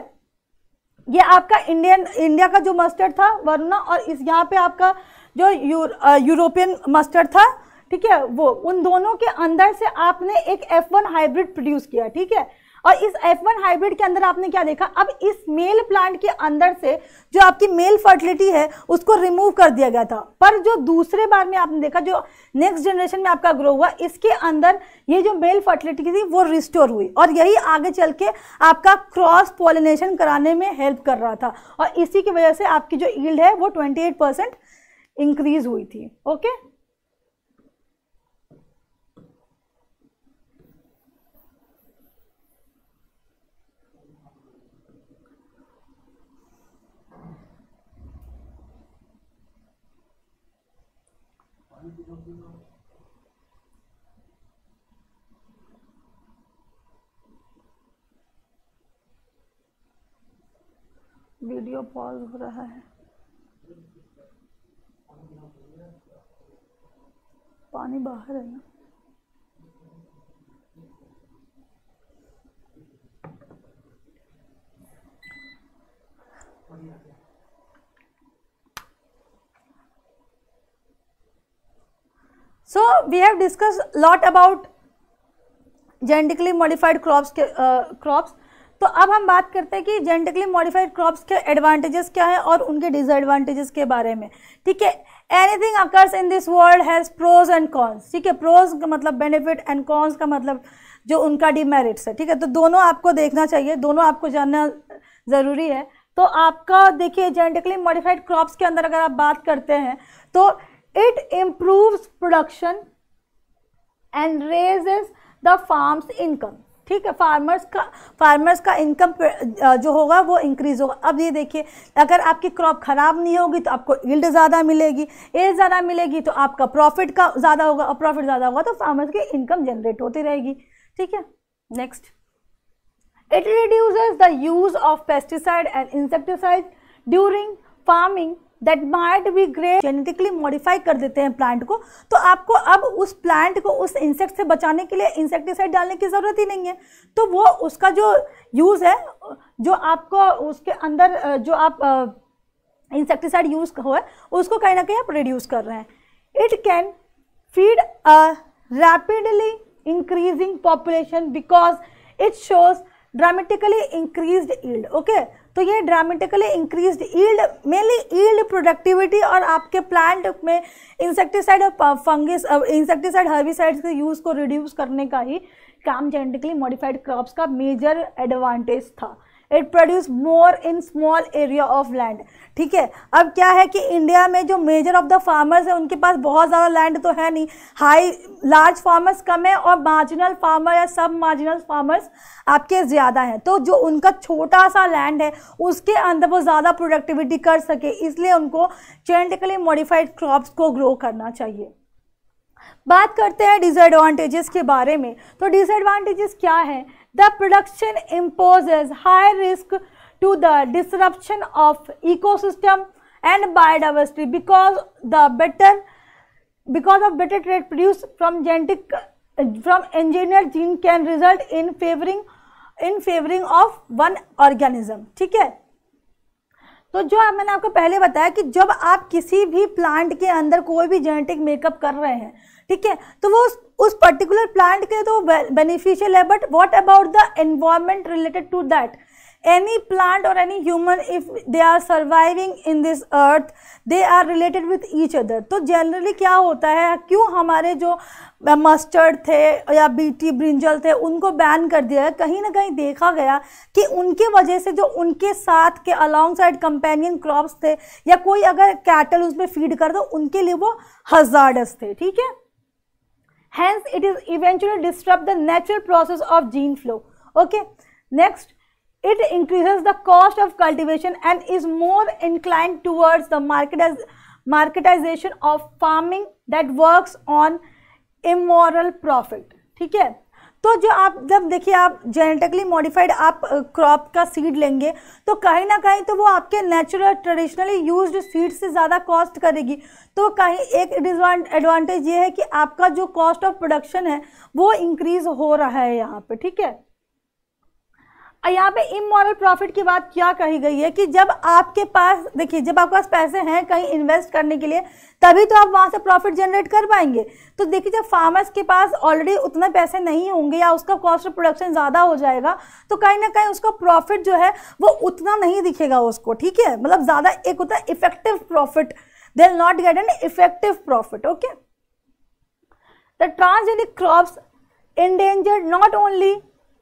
ये आपका इंडियन इंडिया का जो मस्टर्ड था वरुणा और इस यहाँ पे आपका जो यूर, यूरोपियन मस्टर्ड था ठीक है वो उन दोनों के अंदर से आपने एक F1 हाइब्रिड प्रोड्यूस किया ठीक है और इस F1 हाइब्रिड के अंदर आपने क्या देखा अब इस मेल प्लांट के अंदर से जो आपकी मेल फर्टिलिटी है उसको रिमूव कर दिया गया था पर जो दूसरे बार में आपने देखा जो नेक्स्ट जनरेशन में आपका ग्रो हुआ इसके अंदर ये जो मेल फर्टिलिटी थी वो रिस्टोर हुई और यही आगे चल के आपका क्रॉस पोलिनेशन कराने में हेल्प कर रहा था और इसी की वजह से आपकी जो ईल्ड है वो ट्वेंटी इंक्रीज हुई थी ओके वीडियो पॉज हो रहा है पानी बाहर है ना so we have discussed lot about genetically modified crops uh, crops तो अब हम बात करते हैं कि जेनेटिकली मॉडिफाइड क्रॉप्स के एडवांटेजेस क्या है और उनके डिसएडवांटेजेस के बारे में ठीक है anything occurs in this world has pros and cons ठीक है प्रोज का मतलब बेनिफिट एंड कॉन्स का मतलब जो उनका डिमेरिट्स है ठीक है तो दोनों आपको देखना चाहिए दोनों आपको जानना ज़रूरी है तो आपका देखिए जेनेटिकली मॉडिफाइड क्रॉप्स के अंदर अगर आप बात करते हैं तो it improves production and raises the farms income ठीक है फार्मर्स का फार्मर्स का इनकम जो होगा वो इंक्रीज़ होगा अब ये देखिए अगर आपकी क्रॉप ख़राब नहीं होगी तो आपको इल्ड ज़्यादा मिलेगी ईल्ड ज़्यादा मिलेगी तो आपका प्रॉफिट का ज़्यादा होगा और प्रॉफिट ज़्यादा होगा तो फार्मर्स की इनकम जनरेट होती रहेगी ठीक है next it reduce the use of pesticide and insecticide during farming that might be grey genetically modify कर देते हैं प्लांट को तो आपको अब उस प्लांट को उस इंसेक्ट से बचाने के लिए इंसेक्टिसाइड डालने की ज़रूरत ही नहीं है तो वो उसका जो यूज़ है जो आपको उसके अंदर जो आप इंसेक्टिसाइड यूज़ हो है उसको कहीं ना कहीं आप रिड्यूस कर रहे हैं it can feed a rapidly increasing population because it shows dramatically increase yield okay तो ये dramatically increase yield mainly yield productivity और आपके प्लांट में इंसेक्टिसाइड और फंगस इंसेक्टिसाइड हर्बिसाइड्स के यूज़ को रिड्यूस करने का ही काम जेनेटिकली मॉडिफाइड क्रॉप्स का मेजर एडवांटेज था it produce more in small area of land ठीक है अब क्या है कि इंडिया में जो मेजर ऑफ द फार्मर्स है उनके पास बहुत ज़्यादा लैंड तो है नहीं हाई लार्ज फार्मर्स कम है और मार्जिनल फार्मर या सब मार्जिनल फार्मर्स आपके ज़्यादा हैं तो जो उनका छोटा सा लैंड है उसके अंदर वो ज़्यादा प्रोडक्टिविटी कर सके इसलिए उनको जेनेटिकली मॉडिफाइड क्रॉप्स को ग्रो करना चाहिए बात करते हैं डिसएडवांटेजेस के बारे में तो डिसएडवांटेजेस क्या है the production imposes high risk to the disruption of ecosystem and biodiversity because the better because of better trade produce from genetic from engineer gene can result in favoring in favoring of one organism ठीक है तो जो मैंने आपको पहले बताया कि जब आप किसी भी प्लांट के अंदर कोई भी जेनेटिक मेकअप कर रहे हैं ठीक है तो वो उस उस पर्टिकुलर प्लांट के लिए तो बेनिफिशियल है but what about the environment related to that any plant और any human if they are surviving in this earth they are related with each other तो जनरली क्या होता है क्यों हमारे जो मस्टर्ड थे या बीटी ब्रिंजल थे उनको बैन कर दिया है कहीं ना कहीं देखा गया कि उनके वजह से जो उनके साथ के अलॉन्ग साइड कंपेनियन क्रॉप्स थे या कोई अगर कैटल उसमें फीड कर दो उनके लिए वो हजार्डस थे ठीक है Hence, it is eventually disrupt the natural process of gene flow. Okay. Next, it increases the cost of cultivation and is more inclined towards the as marketization of farming that works on immoral profit. Okay. तो जो आप जब देखिए आप genetically modified आप crop का seed लेंगे तो कहीं ना कहीं तो वो आपके नेचुरल ट्रेडिशनली यूज्ड सीड से ज़्यादा कॉस्ट करेगी तो कहीं एक एडवांटेज ये है कि आपका जो कॉस्ट ऑफ प्रोडक्शन है वो इंक्रीज़ हो रहा है यहाँ पे ठीक है यहाँ पे इमोरल प्रॉफिट की बात क्या कही गई है कि जब आपके पास देखिए जब आपके पास पैसे हैं कहीं इन्वेस्ट करने के लिए तभी तो आप वहाँ से प्रॉफिट जनरेट कर पाएंगे तो देखिए जब फार्मर्स के पास ऑलरेडी उतने पैसे नहीं होंगे या उसका कॉस्ट ऑफ प्रोडक्शन ज़्यादा हो जाएगा तो कहीं ना कहीं उसका प्रॉफिट जो है वो उतना नहीं दिखेगा उसको ठीक है मतलब ज़्यादा एक होता है effective profit they not get an effective profit okay the transgenic crops endangered not only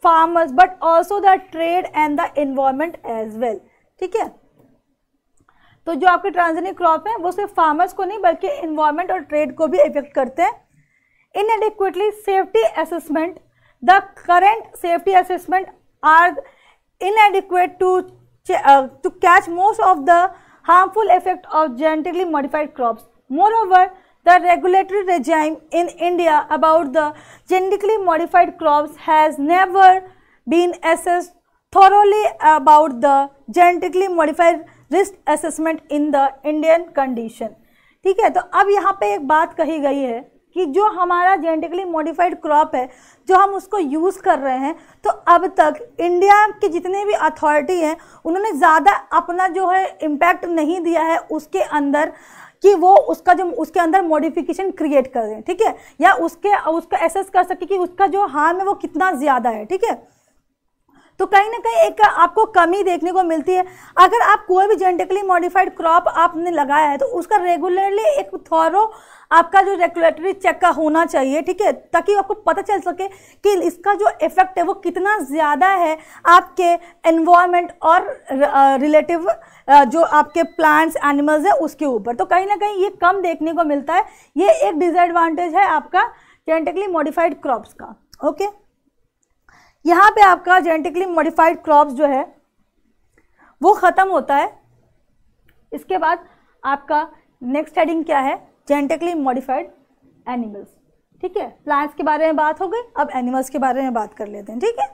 farmers but also the trade and the environment as well ठीक है तो जो आपके ट्रांसजेनिक क्रॉप हैं वो सिर्फ फार्मर्स को नहीं बल्कि इन्वायरमेंट और ट्रेड को भी इफेक्ट करते हैं inadequately safety assessment the current safety assessment are inadequate to to catch most of the effect of genetically modified crops moreover the regulatory regime in India about the genetically modified crops has never been assessed thoroughly about the genetically modified risk assessment in the Indian condition. ठीक है तो अब यहाँ पे एक बात कही गई है कि जो हमारा जेनेटिकली मॉडिफाइड क्रॉप है जो हम उसको यूज़ कर रहे हैं तो अब तक इंडिया के जितने भी अथॉरिटी हैं उन्होंने ज़्यादा अपना जो है इम्पैक्ट नहीं दिया है उसके अंदर कि वो उसका जो उसके अंदर मॉडिफिकेशन क्रिएट कर दें ठीक है या उसके उसका एसेस कर सके कि उसका जो हार्म है वो कितना ज़्यादा है ठीक है तो कहीं ना कहीं एक आपको कमी देखने को मिलती है अगर आप कोई भी जेनेटिकली मॉडिफाइड क्रॉप आपने लगाया है तो उसका रेगुलरली एक थॉरो आपका जो रेगुलेटरी चेक का होना चाहिए ठीक है ताकि आपको पता चल सके कि इसका जो इफेक्ट है वो कितना ज़्यादा है आपके एनवायरमेंट और रिलेटिव जो आपके प्लांट्स एनिमल्स हैं उसके ऊपर तो कहीं ना कहीं ये कम देखने को मिलता है ये एक डिसएडवांटेज है आपका जेनेटिकली मॉडिफाइड क्रॉप्स का ओके यहाँ पे आपका जेनेटिकली मॉडिफाइड क्रॉप्स जो है वो ख़त्म होता है इसके बाद आपका नेक्स्ट हेडिंग क्या है जेनेटिकली मॉडिफाइड एनिमल्स ठीक है प्लांट्स के बारे में बात हो गई अब एनिमल्स के बारे में बात कर लेते हैं ठीक है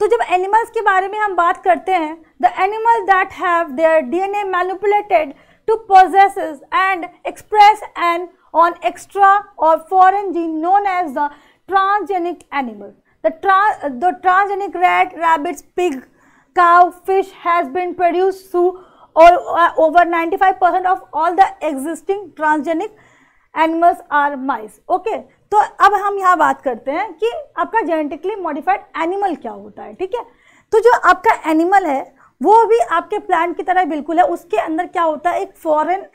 तो जब एनिमल्स के बारे में हम बात करते हैं the animal that have their DNA manipulated to possess and express an on extra और foreign gene known as the transgenic animal the tra the transgenic rat, rabbits pig cow fish has been produce through और five 95% of all the existing transgenic animals are mice okay तो अब हम यहाँ बात करते हैं कि आपका जेनेटिकली मॉडिफाइड एनिमल क्या होता है ठीक है तो जो आपका एनिमल है वो भी आपके प्लांट की तरह बिल्कुल है उसके अंदर क्या होता है एक फॉरेन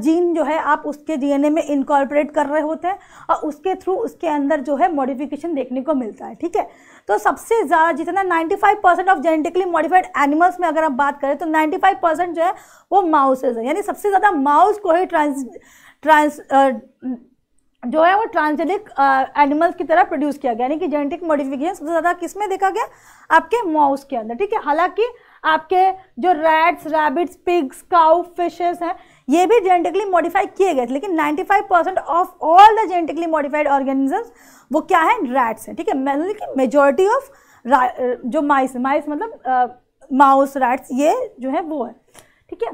जीन uh, जो है आप उसके डीएनए में इनकॉर्पोरेट कर रहे होते हैं और उसके थ्रू उसके अंदर जो है मॉडिफिकेशन देखने को मिलता है ठीक है तो सबसे ज़्यादा जितना 95 percent of genetically modified animals में अगर आप बात करें तो 95 परसेंट जो है वो माउसेज है यानी सबसे ज़्यादा माउस को ही ट्रांस ट्रांस जो है वो ट्रांसजेनिक एनिमल्स की तरह प्रोड्यूस किया गया यानी कि जेनेटिक मॉडिफिकेशन सबसे ज़्यादा किस में देखा गया आपके माउस के अंदर ठीक है हालांकि आपके जो rats rabbits pigs cow fishes हैं ये भी जेनेटिकली मॉडिफाई किए गए थे लेकिन 95 percent of all the genetically modified organisms वो क्या है रैट्स हैं ठीक है मतलब मेजोरिटी ऑफ जो माइस माइस मतलब माउस uh, रैट्स ये जो है वो है ठीक है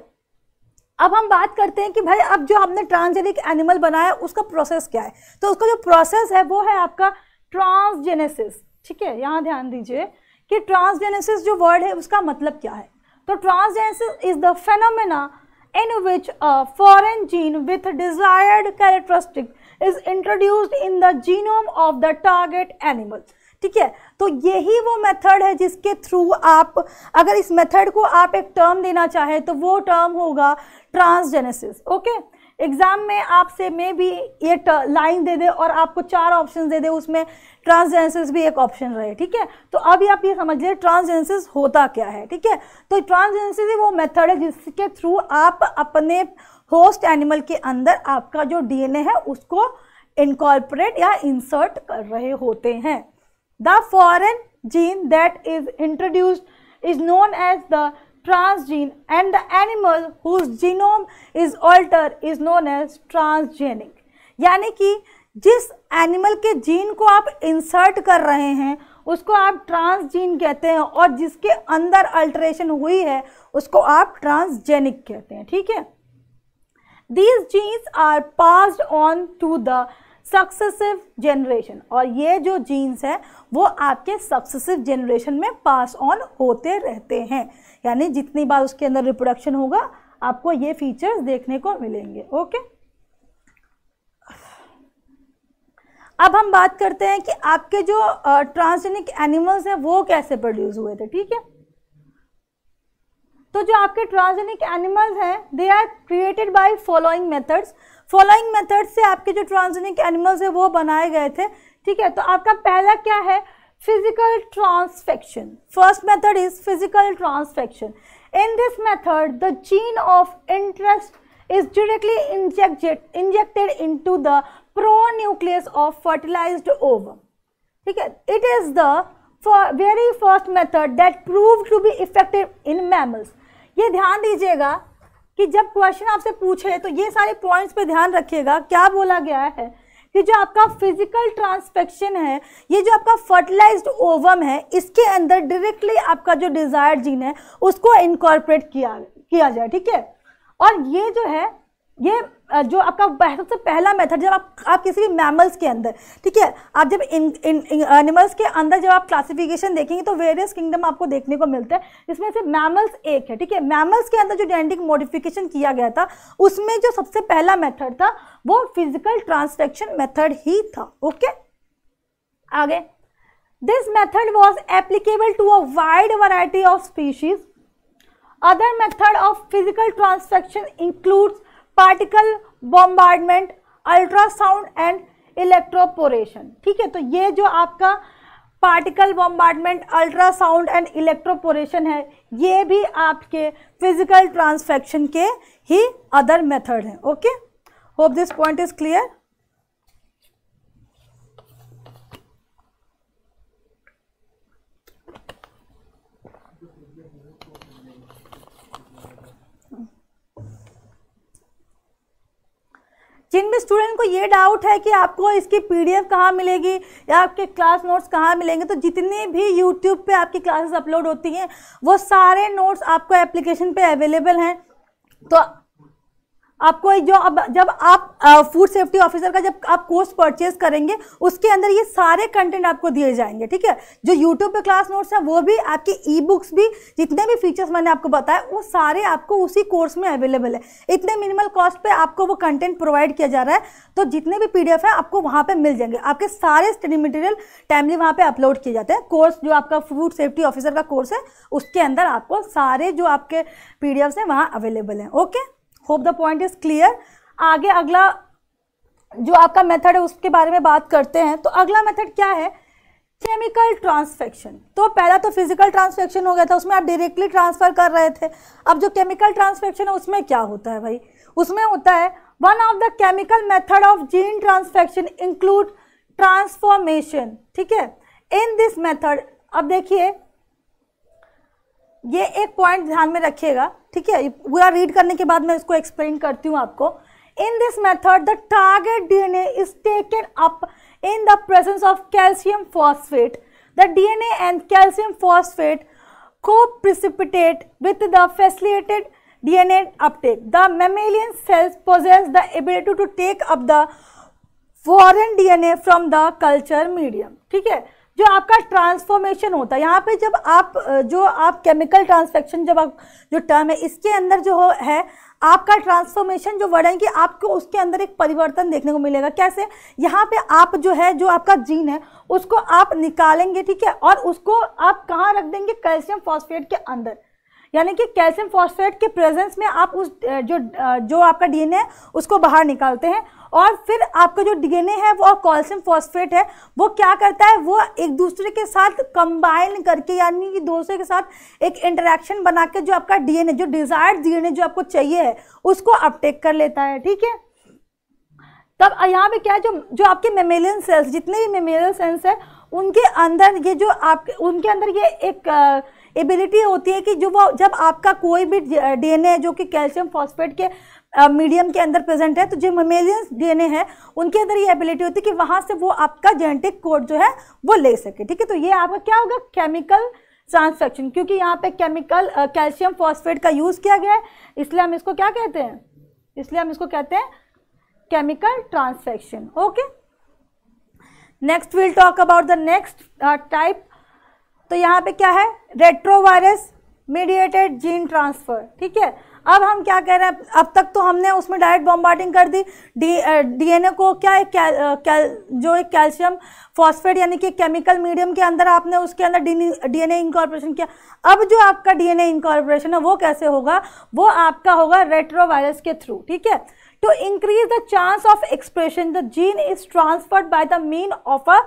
अब हम बात करते हैं कि भाई अब जो हमने ट्रांसजेनिक एनिमल बनाया उसका प्रोसेस क्या है तो उसका जो प्रोसेस है वो है आपका ट्रांसजेनेसिस ठीक है यहाँ ध्यान दीजिए कि ट्रांसजेनेसिस जो वर्ड है उसका मतलब क्या है तो transgenesis is the phenomena in which a foreign gene with desired characteristic is introduced in the genome of the target animal. ठीक है तो यही वो मेथड है जिसके थ्रू आप अगर इस मेथड को आप एक टर्म देना चाहे तो वो टर्म होगा ट्रांसजेनेसिस ओके okay? एग्जाम में आपसे मे भी ये लाइन दे दे और आपको चार ऑप्शन दे दे उसमें ट्रांसजेंसिस भी एक ऑप्शन रहे ठीक है तो अभी आप ये समझ लीजिए ट्रांसजेंसिस होता क्या है ठीक है तो ट्रांसजेंसिस वो मेथड है जिसके थ्रू आप अपने होस्ट एनिमल के अंदर आपका जो डीएनए है उसको इनकॉर्पोरेट या इंसर्ट कर रहे होते हैं the foreign gene that is introduced is known as the transgene and the animal whose genome is altered is known as transgenic यानी कि जिस एनिमल के जीन को आप इंसर्ट कर रहे हैं उसको आप ट्रांसजीन कहते हैं और जिसके अंदर अल्ट्रेशन हुई है उसको आप ट्रांसजेनिक कहते हैं ठीक है these genes are passed on to the successive generation और ये जो जीन्स है वो आपके सक्सेसिव जनरेशन में पास ऑन होते रहते हैं यानी जितनी बार उसके अंदर रिप्रोडक्शन होगा आपको ये फीचर्स देखने को मिलेंगे ओके अब हम बात करते हैं कि आपके जो ट्रांसजेनिक एनिमल्स हैं वो कैसे प्रोड्यूस हुए थे ठीक है तो जो आपके ट्रांसजेनिक एनिमल्स हैं they are created by following methods following method से आपके जो ट्रांसजेनिक एनिमल्स है वो बनाए गए थे ठीक है तो आपका पहला क्या है physical transfection first method is physical transfection in this method the gene of interest is directly injected injected into the pronucleus of fertilize ovum ठीक है it is the very first method that prove to be effective in mammals ये ध्यान दीजिएगा कि जब question आपसे पूछे तो ये सारे पॉइंट्स पे ध्यान रखिएगा क्या बोला गया है कि जो आपका फिजिकल ट्रांसफेक्शन है ये जो आपका फर्टिलाइज्ड ओवम है इसके अंदर डायरेक्टली आपका जो डिजायर जीन है उसको इनकॉर्पोरेट किया किया जाए ठीक है और ये जो है ये जो आपका सबसे पहला मेथड जब आप आप किसी भी मैमल्स के अंदर ठीक है आप जब इन एनिमल्स के अंदर जब आप क्लासिफिकेशन देखेंगे तो वेरियस किंगडम आपको देखने को मिलता है जिसमें से मैमल्स एक है ठीक है मैमल्स के अंदर जो जेनेटिक मॉडिफिकेशन किया गया था उसमें जो सबसे पहला मेथड था वो फिजिकल ट्रांसडक्शन मेथड ही था ओके आगे this method was applicable to a wide variety of species other method of physical transduction includes particle bombardment ultrasound and electroporation ठीक है तो ये जो आपका particle bombardment ultrasound and electroporation है ये भी आपके फिजिकल ट्रांसफेक्शन के ही अदर मेथड हैं okay hope this point is clear जिन भी स्टूडेंट को ये डाउट है कि आपको इसकी पी डी एफ कहाँ मिलेगी या आपके क्लास नोट्स कहाँ मिलेंगे तो जितने भी यूट्यूब पे आपकी क्लासेस अपलोड होती हैं वो सारे नोट्स आपको एप्लीकेशन पे अवेलेबल हैं तो आपको जो अब जब आप फूड सेफ्टी ऑफिसर का जब आप कोर्स परचेज करेंगे उसके अंदर ये सारे कंटेंट आपको दिए जाएंगे ठीक है जो यूट्यूब पे क्लास नोट्स हैं वो भी आपकी ई बुक्स भी जितने भी फीचर्स मैंने आपको बताया वो सारे आपको उसी कोर्स में अवेलेबल है इतने मिनिमल कॉस्ट पर आपको वो कंटेंट प्रोवाइड किया जा रहा है तो जितने भी पी है आपको वहाँ पर मिल जाएंगे आपके सारे स्टडी मटेरियल टाइमली वहाँ पर अपलोड किए जाते हैं कोर्स जो आपका फूड सेफ्टी ऑफिसर का कोर्स है उसके अंदर आपको सारे जो आपके पी हैं वहाँ अवेलेबल हैं okay hope the point is clear आगे अगला जो आपका मेथड है उसके बारे में बात करते हैं तो अगला मेथड क्या है केमिकल ट्रांसफेक्शन तो पहला तो फिजिकल ट्रांसफेक्शन हो गया था उसमें आप डायरेक्टली ट्रांसफ़र कर रहे थे अब जो केमिकल ट्रांसफेक्शन है उसमें क्या होता है भाई उसमें होता है one of the chemical method of gene transfection include transformation ठीक है इन दिस मेथड अब देखिए ये एक पॉइंट ध्यान में रखिएगा ठीक है पूरा रीड करने के बाद मैं इसको एक्सप्लेन करती हूँ आपको in this method the target DNA is taken up in the presence of calcium phosphate the DNA and calcium phosphate को precipitate with the facilitated the mammalian cells mammalian the ability to take up the foreign D N A from the culture medium ठीक है जो आपका transformation होता है यहाँ पे जब आप जो आप केमिकल ट्रांसफेक्शन जब आप जो टर्म है इसके अंदर जो है आपका ट्रांसफॉर्मेशन जो वर्ड है कि आपको उसके अंदर एक परिवर्तन देखने को मिलेगा कैसे यहाँ पे आप जो है जो आपका जीन है उसको आप निकालेंगे ठीक है और उसको आप कहाँ रख देंगे कैल्शियम फॉस्फेट के अंदर यानी कि कैल्शियम फॉस्फेट के प्रेजेंस में आप उस जो जो आपका डीएनए है उसको बाहर निकालते हैं और फिर आपका जो डीएनए है वो कैल्शियम फॉस्फेट है वो क्या करता है वो एक दूसरे के साथ कंबाइन करके यानी कि दूसरे के साथ एक इंटरेक्शन बना के जो आपका डीएनए जो डिजायर्ड डीएनए जो आपको चाहिए है उसको अपटेक कर लेता है ठीक है तब यहाँ पे क्या है जो जो आपके मेमेलियन सेल्स जितने भी मेमेलियन सेल्स है उनके अंदर ये जो आपके उनके अंदर ये एक एबिलिटी होती है कि जो वो जब आपका कोई भी डीएनए जो कि कैल्शियम फॉस्फेट के मीडियम के अंदर प्रेजेंट है तो जो मेमेलियंस डीएनए है उनके अंदर ये एबिलिटी होती है कि वहाँ से वो आपका जेनेटिक कोड जो है वो ले सके ठीक है तो ये आपका क्या होगा केमिकल ट्रांसफेक्शन क्योंकि यहाँ पे केमिकल कैल्शियम फॉस्फेट का यूज़ किया गया है इसलिए हम इसको क्या कहते हैं इसलिए हम इसको कहते हैं chemical transfection okay next will talk about the next type तो यहाँ पे क्या है रेट्रोवायरस मीडिएटेड जीन ट्रांसफ़र ठीक है अब हम क्या कह रहे हैं अब तक तो हमने उसमें डायरेक्ट बॉम्बार्डिंग कर दी डी डीएनए को क्या एक क्या, क्या जो एक कैल्शियम फॉस्फेट यानी कि केमिकल मीडियम के अंदर आपने उसके अंदर डीएनए इंकॉर्पोरेशन किया अब जो आपका डीएनए इंकॉर्पोरेशन है वो कैसे होगा वो आपका होगा रेट्रोवायरस के थ्रू ठीक है to increase the chance of expression the gene is transferred by the mean of a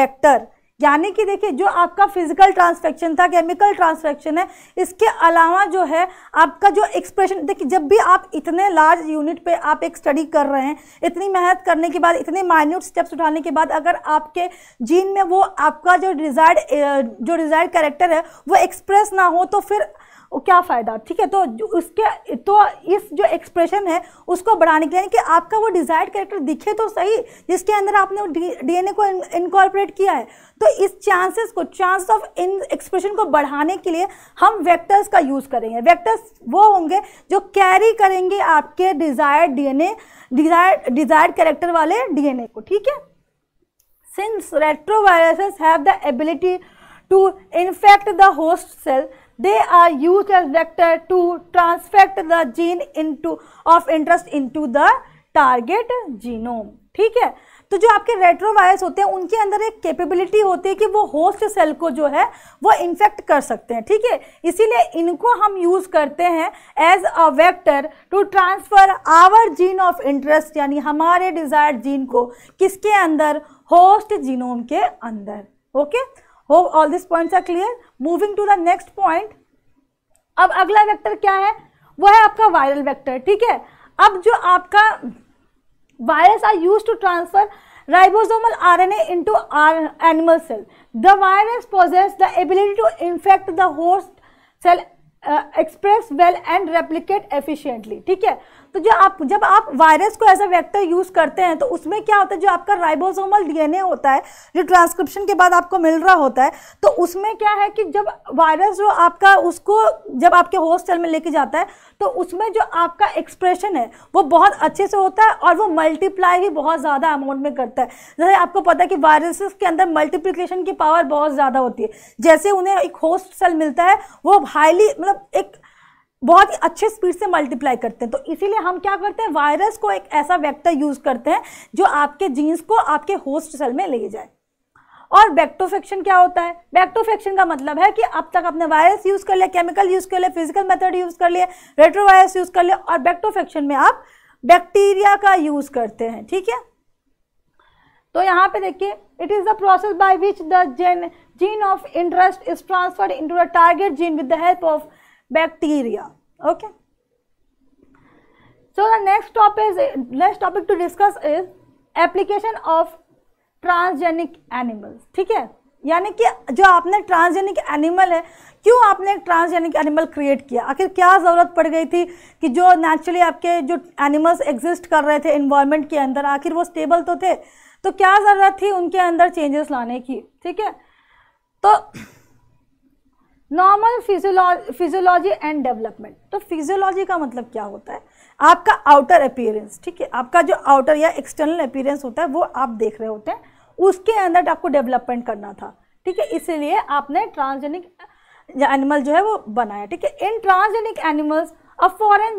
vector यानी कि देखिए जो आपका फिजिकल ट्रांसफेक्शन था केमिकल ट्रांसफेक्शन है इसके अलावा जो है आपका जो एक्सप्रेशन देखिए जब भी आप इतने लार्ज यूनिट पे आप एक स्टडी कर रहे हैं इतनी मेहनत करने के बाद इतने माइन्यूट स्टेप्स उठाने के बाद अगर आपके जीन में वो आपका जो डिज़ायर्ड जो डिज़ायर्ड कैरेक्टर है वो एक्सप्रेस ना हो तो फिर वो क्या फ़ायदा ठीक है तो उसके तो इस जो एक्सप्रेशन है उसको बढ़ाने के लिए कि आपका वो डिज़ायर्ड कैरेक्टर दिखे तो सही जिसके अंदर आपने डीएनए को इनकॉर्पोरेट किया है तो इस चांसेस को चांस ऑफ इन एक्सप्रेशन को बढ़ाने के लिए हम वेक्टर्स का यूज़ करेंगे वेक्टर्स वो होंगे जो कैरी करेंगे आपके desired DNA desire desired character वाले डीएनए को ठीक है since retroviruses have the ability to infect the host cell they are used as vector to transfect the gene into of interest into the target genome ठीक है तो जो आपके retrovirus होते हैं उनके अंदर एक कैपेबिलिटी होती है कि वो होस्ट सेल को जो है वो इन्फेक्ट कर सकते हैं ठीक है इसीलिए इनको हम यूज़ करते हैं as a vector to transfer our gene of interest यानी हमारे डिज़ायर्ड जीन को किसके अंदर होस्ट जीनोम के अंदर okay okay? Hope all this points are clear moving to the next point अब अगला वेक्टर क्या है वो है आपका वायरल वेक्टर ठीक है अब जो आपका virus are use to transfer ribosomal RNA into our animal cell the virus possess the ability to infect the host cell express well and replicate efficiently ठीक है तो जो आप जब आप वायरस को एज अ वैक्टर यूज करते हैं तो उसमें क्या होता है जो आपका राइबोसोमल डीएनए होता है जो ट्रांसक्रिप्शन के बाद आपको मिल रहा होता है तो उसमें क्या है कि जब वायरस जो आपका उसको जब आपके होस्ट सेल में लेके जाता है तो उसमें जो आपका एक्सप्रेशन है वो बहुत अच्छे से होता है और वो मल्टीप्लाई भी बहुत ज़्यादा अमाउंट में करता है जैसे आपको पता है कि वायरसेस के अंदर मल्टीप्लीकेशन की पावर बहुत ज़्यादा होती है जैसे उन्हें एक होस्ट सेल मिलता है वो हाईली मतलब एक बहुत ही अच्छे स्पीड से मल्टीप्लाई करते हैं तो इसीलिए हम क्या करते हैं वायरस को एक ऐसा वेक्टर यूज करते हैं जो आपके जीन्स को आपके होस्ट सेल में ले जाए और बैक्टोफेक्शन क्या होता है बैक्टोफेक्शन का मतलब है कि अब तक आपने वायरस यूज़ कर लिया केमिकल यूज़ कर लिया फिजिकल मेथड यूज़ कर लिया रेट्रोवायरस यूज़ कर लिया और बैक्टोफेक्शन में आप बैक्टीरिया का यूज़ करते हैं ठीक है तो यहाँ पे देखिए it is the process by which the gene gene of interest is transferred to the target gene with the help of bacteria okay so the next topic is next topic to discuss is application of transgenic animals ठीक है यानी कि जो आपने transgenic animal है क्यों आपने एक ट्रांसजेनिक एनिमल क्रिएट किया आखिर क्या ज़रूरत पड़ गई थी कि जो नेचुरली आपके जो एनिमल्स एग्जिस्ट कर रहे थे इन्वायरमेंट के अंदर आखिर वो स्टेबल तो थे तो क्या ज़रूरत थी उनके अंदर चेंजेस लाने की ठीक है तो नॉर्मल फिजियोलॉजी एंड डेवलपमेंट तो फिजियोलॉजी का मतलब क्या होता है आपका आउटर अपीयरेंस ठीक है आपका जो आउटर या एक्सटर्नल अपीयरेंस होता है वो आप देख रहे होते हैं उसके अंदर आपको डेवलपमेंट करना था ठीक है इसीलिए आपने ट्रांसजेनिक एनिमल जो है वो बनाया ठीक है in transgenic animals a foreign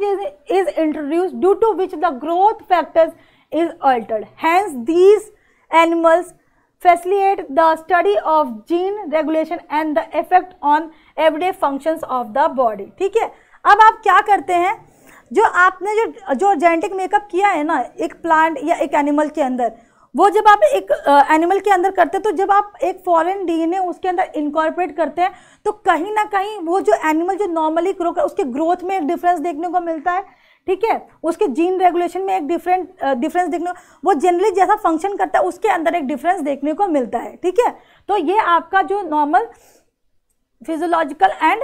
is introduce due to which the growth factors is altered hence these animals facilitate the study of gene regulation and the effect on everyday functions of the body ठीक है अब आप क्या करते हैं जो आपने जो जो जेनेटिक मेकअप किया है ना एक प्लांट या एक एनिमल के अंदर वो जब आप एक एनिमल के अंदर करते हैं तो जब आप एक फॉरेन डीएनए उसके अंदर इनकॉर्पोरेट करते हैं तो कहीं ना कहीं वो जो एनिमल जो नॉर्मली ग्रो कर उसके ग्रोथ में एक डिफरेंस देखने को मिलता है ठीक है उसके जीन रेगुलेशन में एक डिफरेंट डिफरेंस देखने को वो जनरली जैसा फंक्शन करता है उसके अंदर एक डिफरेंस देखने को मिलता है ठीक है तो ये आपका जो normal physiological and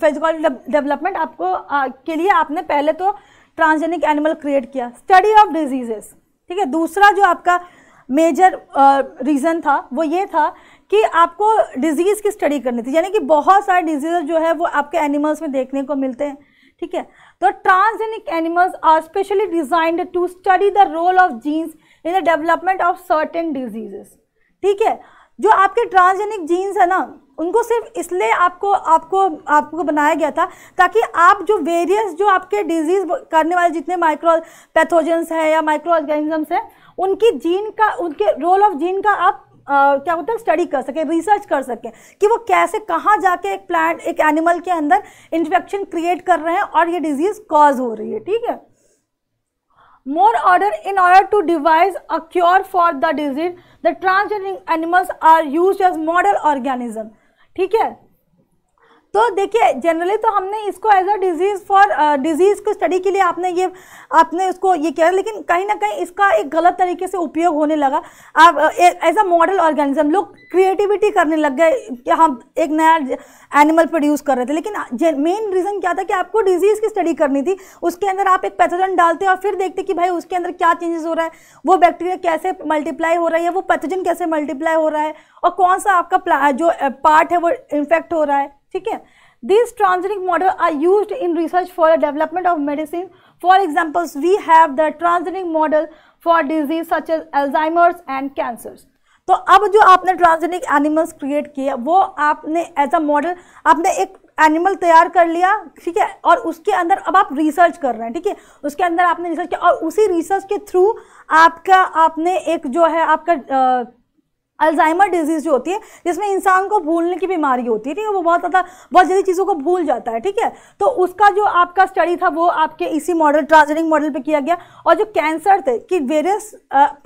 physical development आपको आ, के लिए आपने पहले तो ट्रांसजेनिक एनिमल क्रिएट किया स्टडी ऑफ डिजीजेस ठीक है दूसरा जो आपका मेजर रीज़न था वो ये था कि आपको डिजीज़ की स्टडी करनी थी यानी कि बहुत सारे डिजीज़ जो है वो आपके एनिमल्स में देखने को मिलते हैं ठीक है तो transgenic animals are specially designed to study the role of genes in the development of certain diseases ठीक है जो आपके ट्रांसजेनिक जीन्स है ना उनको सिर्फ इसलिए आपको आपको आपको बनाया गया था ताकि आप जो वेरियस जो आपके डिजीज़ करने वाले जितने माइक्रो पैथोजेंस हैं या माइक्रो ऑर्गेनिजम्स हैं उनकी जीन का उनके रोल ऑफ जीन का आप Uh, क्या होता है स्टडी कर सके रिसर्च कर सकें कि वो कैसे कहाँ जाके एक प्लांट एक एनिमल के अंदर इन्फेक्शन क्रिएट कर रहे हैं और ये डिजीज़ कॉज हो रही है ठीक है more order in order to devise a cure for the disease the transgenic animals are use as model organism ठीक है तो देखिए जनरली तो हमने इसको as a disease for disease को स्टडी के लिए आपने ये आपने इसको ये किया लेकिन कहीं ना कहीं इसका एक गलत तरीके से उपयोग होने लगा आप एज अ मॉडल ऑर्गेनिज्म लोग क्रिएटिविटी करने लग गए कि हम एक नया एनिमल प्रोड्यूस कर रहे थे लेकिन मेन रीज़न क्या था कि आपको डिजीज़ की स्टडी करनी थी उसके अंदर आप एक पैथोजन डालते और फिर देखते कि भाई उसके अंदर क्या चेंजेस हो रहा है वो बैक्टीरिया कैसे मल्टीप्लाई हो रही है वो पैथोजन कैसे मल्टीप्लाई हो रहा है और कौन सा आपका जो पार्ट है वो इन्फेक्ट हो रहा है ठीक है this transgenic model are use in research for development of medicine for examples we have the transgenic model for disease such as Alzheimer's and cancer तो अब जो आपने ट्रांसजेनिक एनिमल्स क्रिएट किए वो आपने एज अ मॉडल आपने एक animal तैयार कर लिया ठीक है और उसके अंदर अब आप रिसर्च कर रहे हैं ठीक है उसके अंदर आपने रिसर्च किया और उसी रिसर्च के थ्रू आपका आपने एक जो है आपका अल्जाइमर डिजीज़ जो होती है जिसमें इंसान को भूलने की बीमारी होती है ठीक है वो बहुत ज़्यादा बहुत जल्दी चीज़ों को भूल जाता है ठीक है तो उसका जो आपका स्टडी था वो आपके इसी मॉडल ट्रांसजेंडिंग मॉडल पे किया गया और जो कैंसर थे कि वेरियस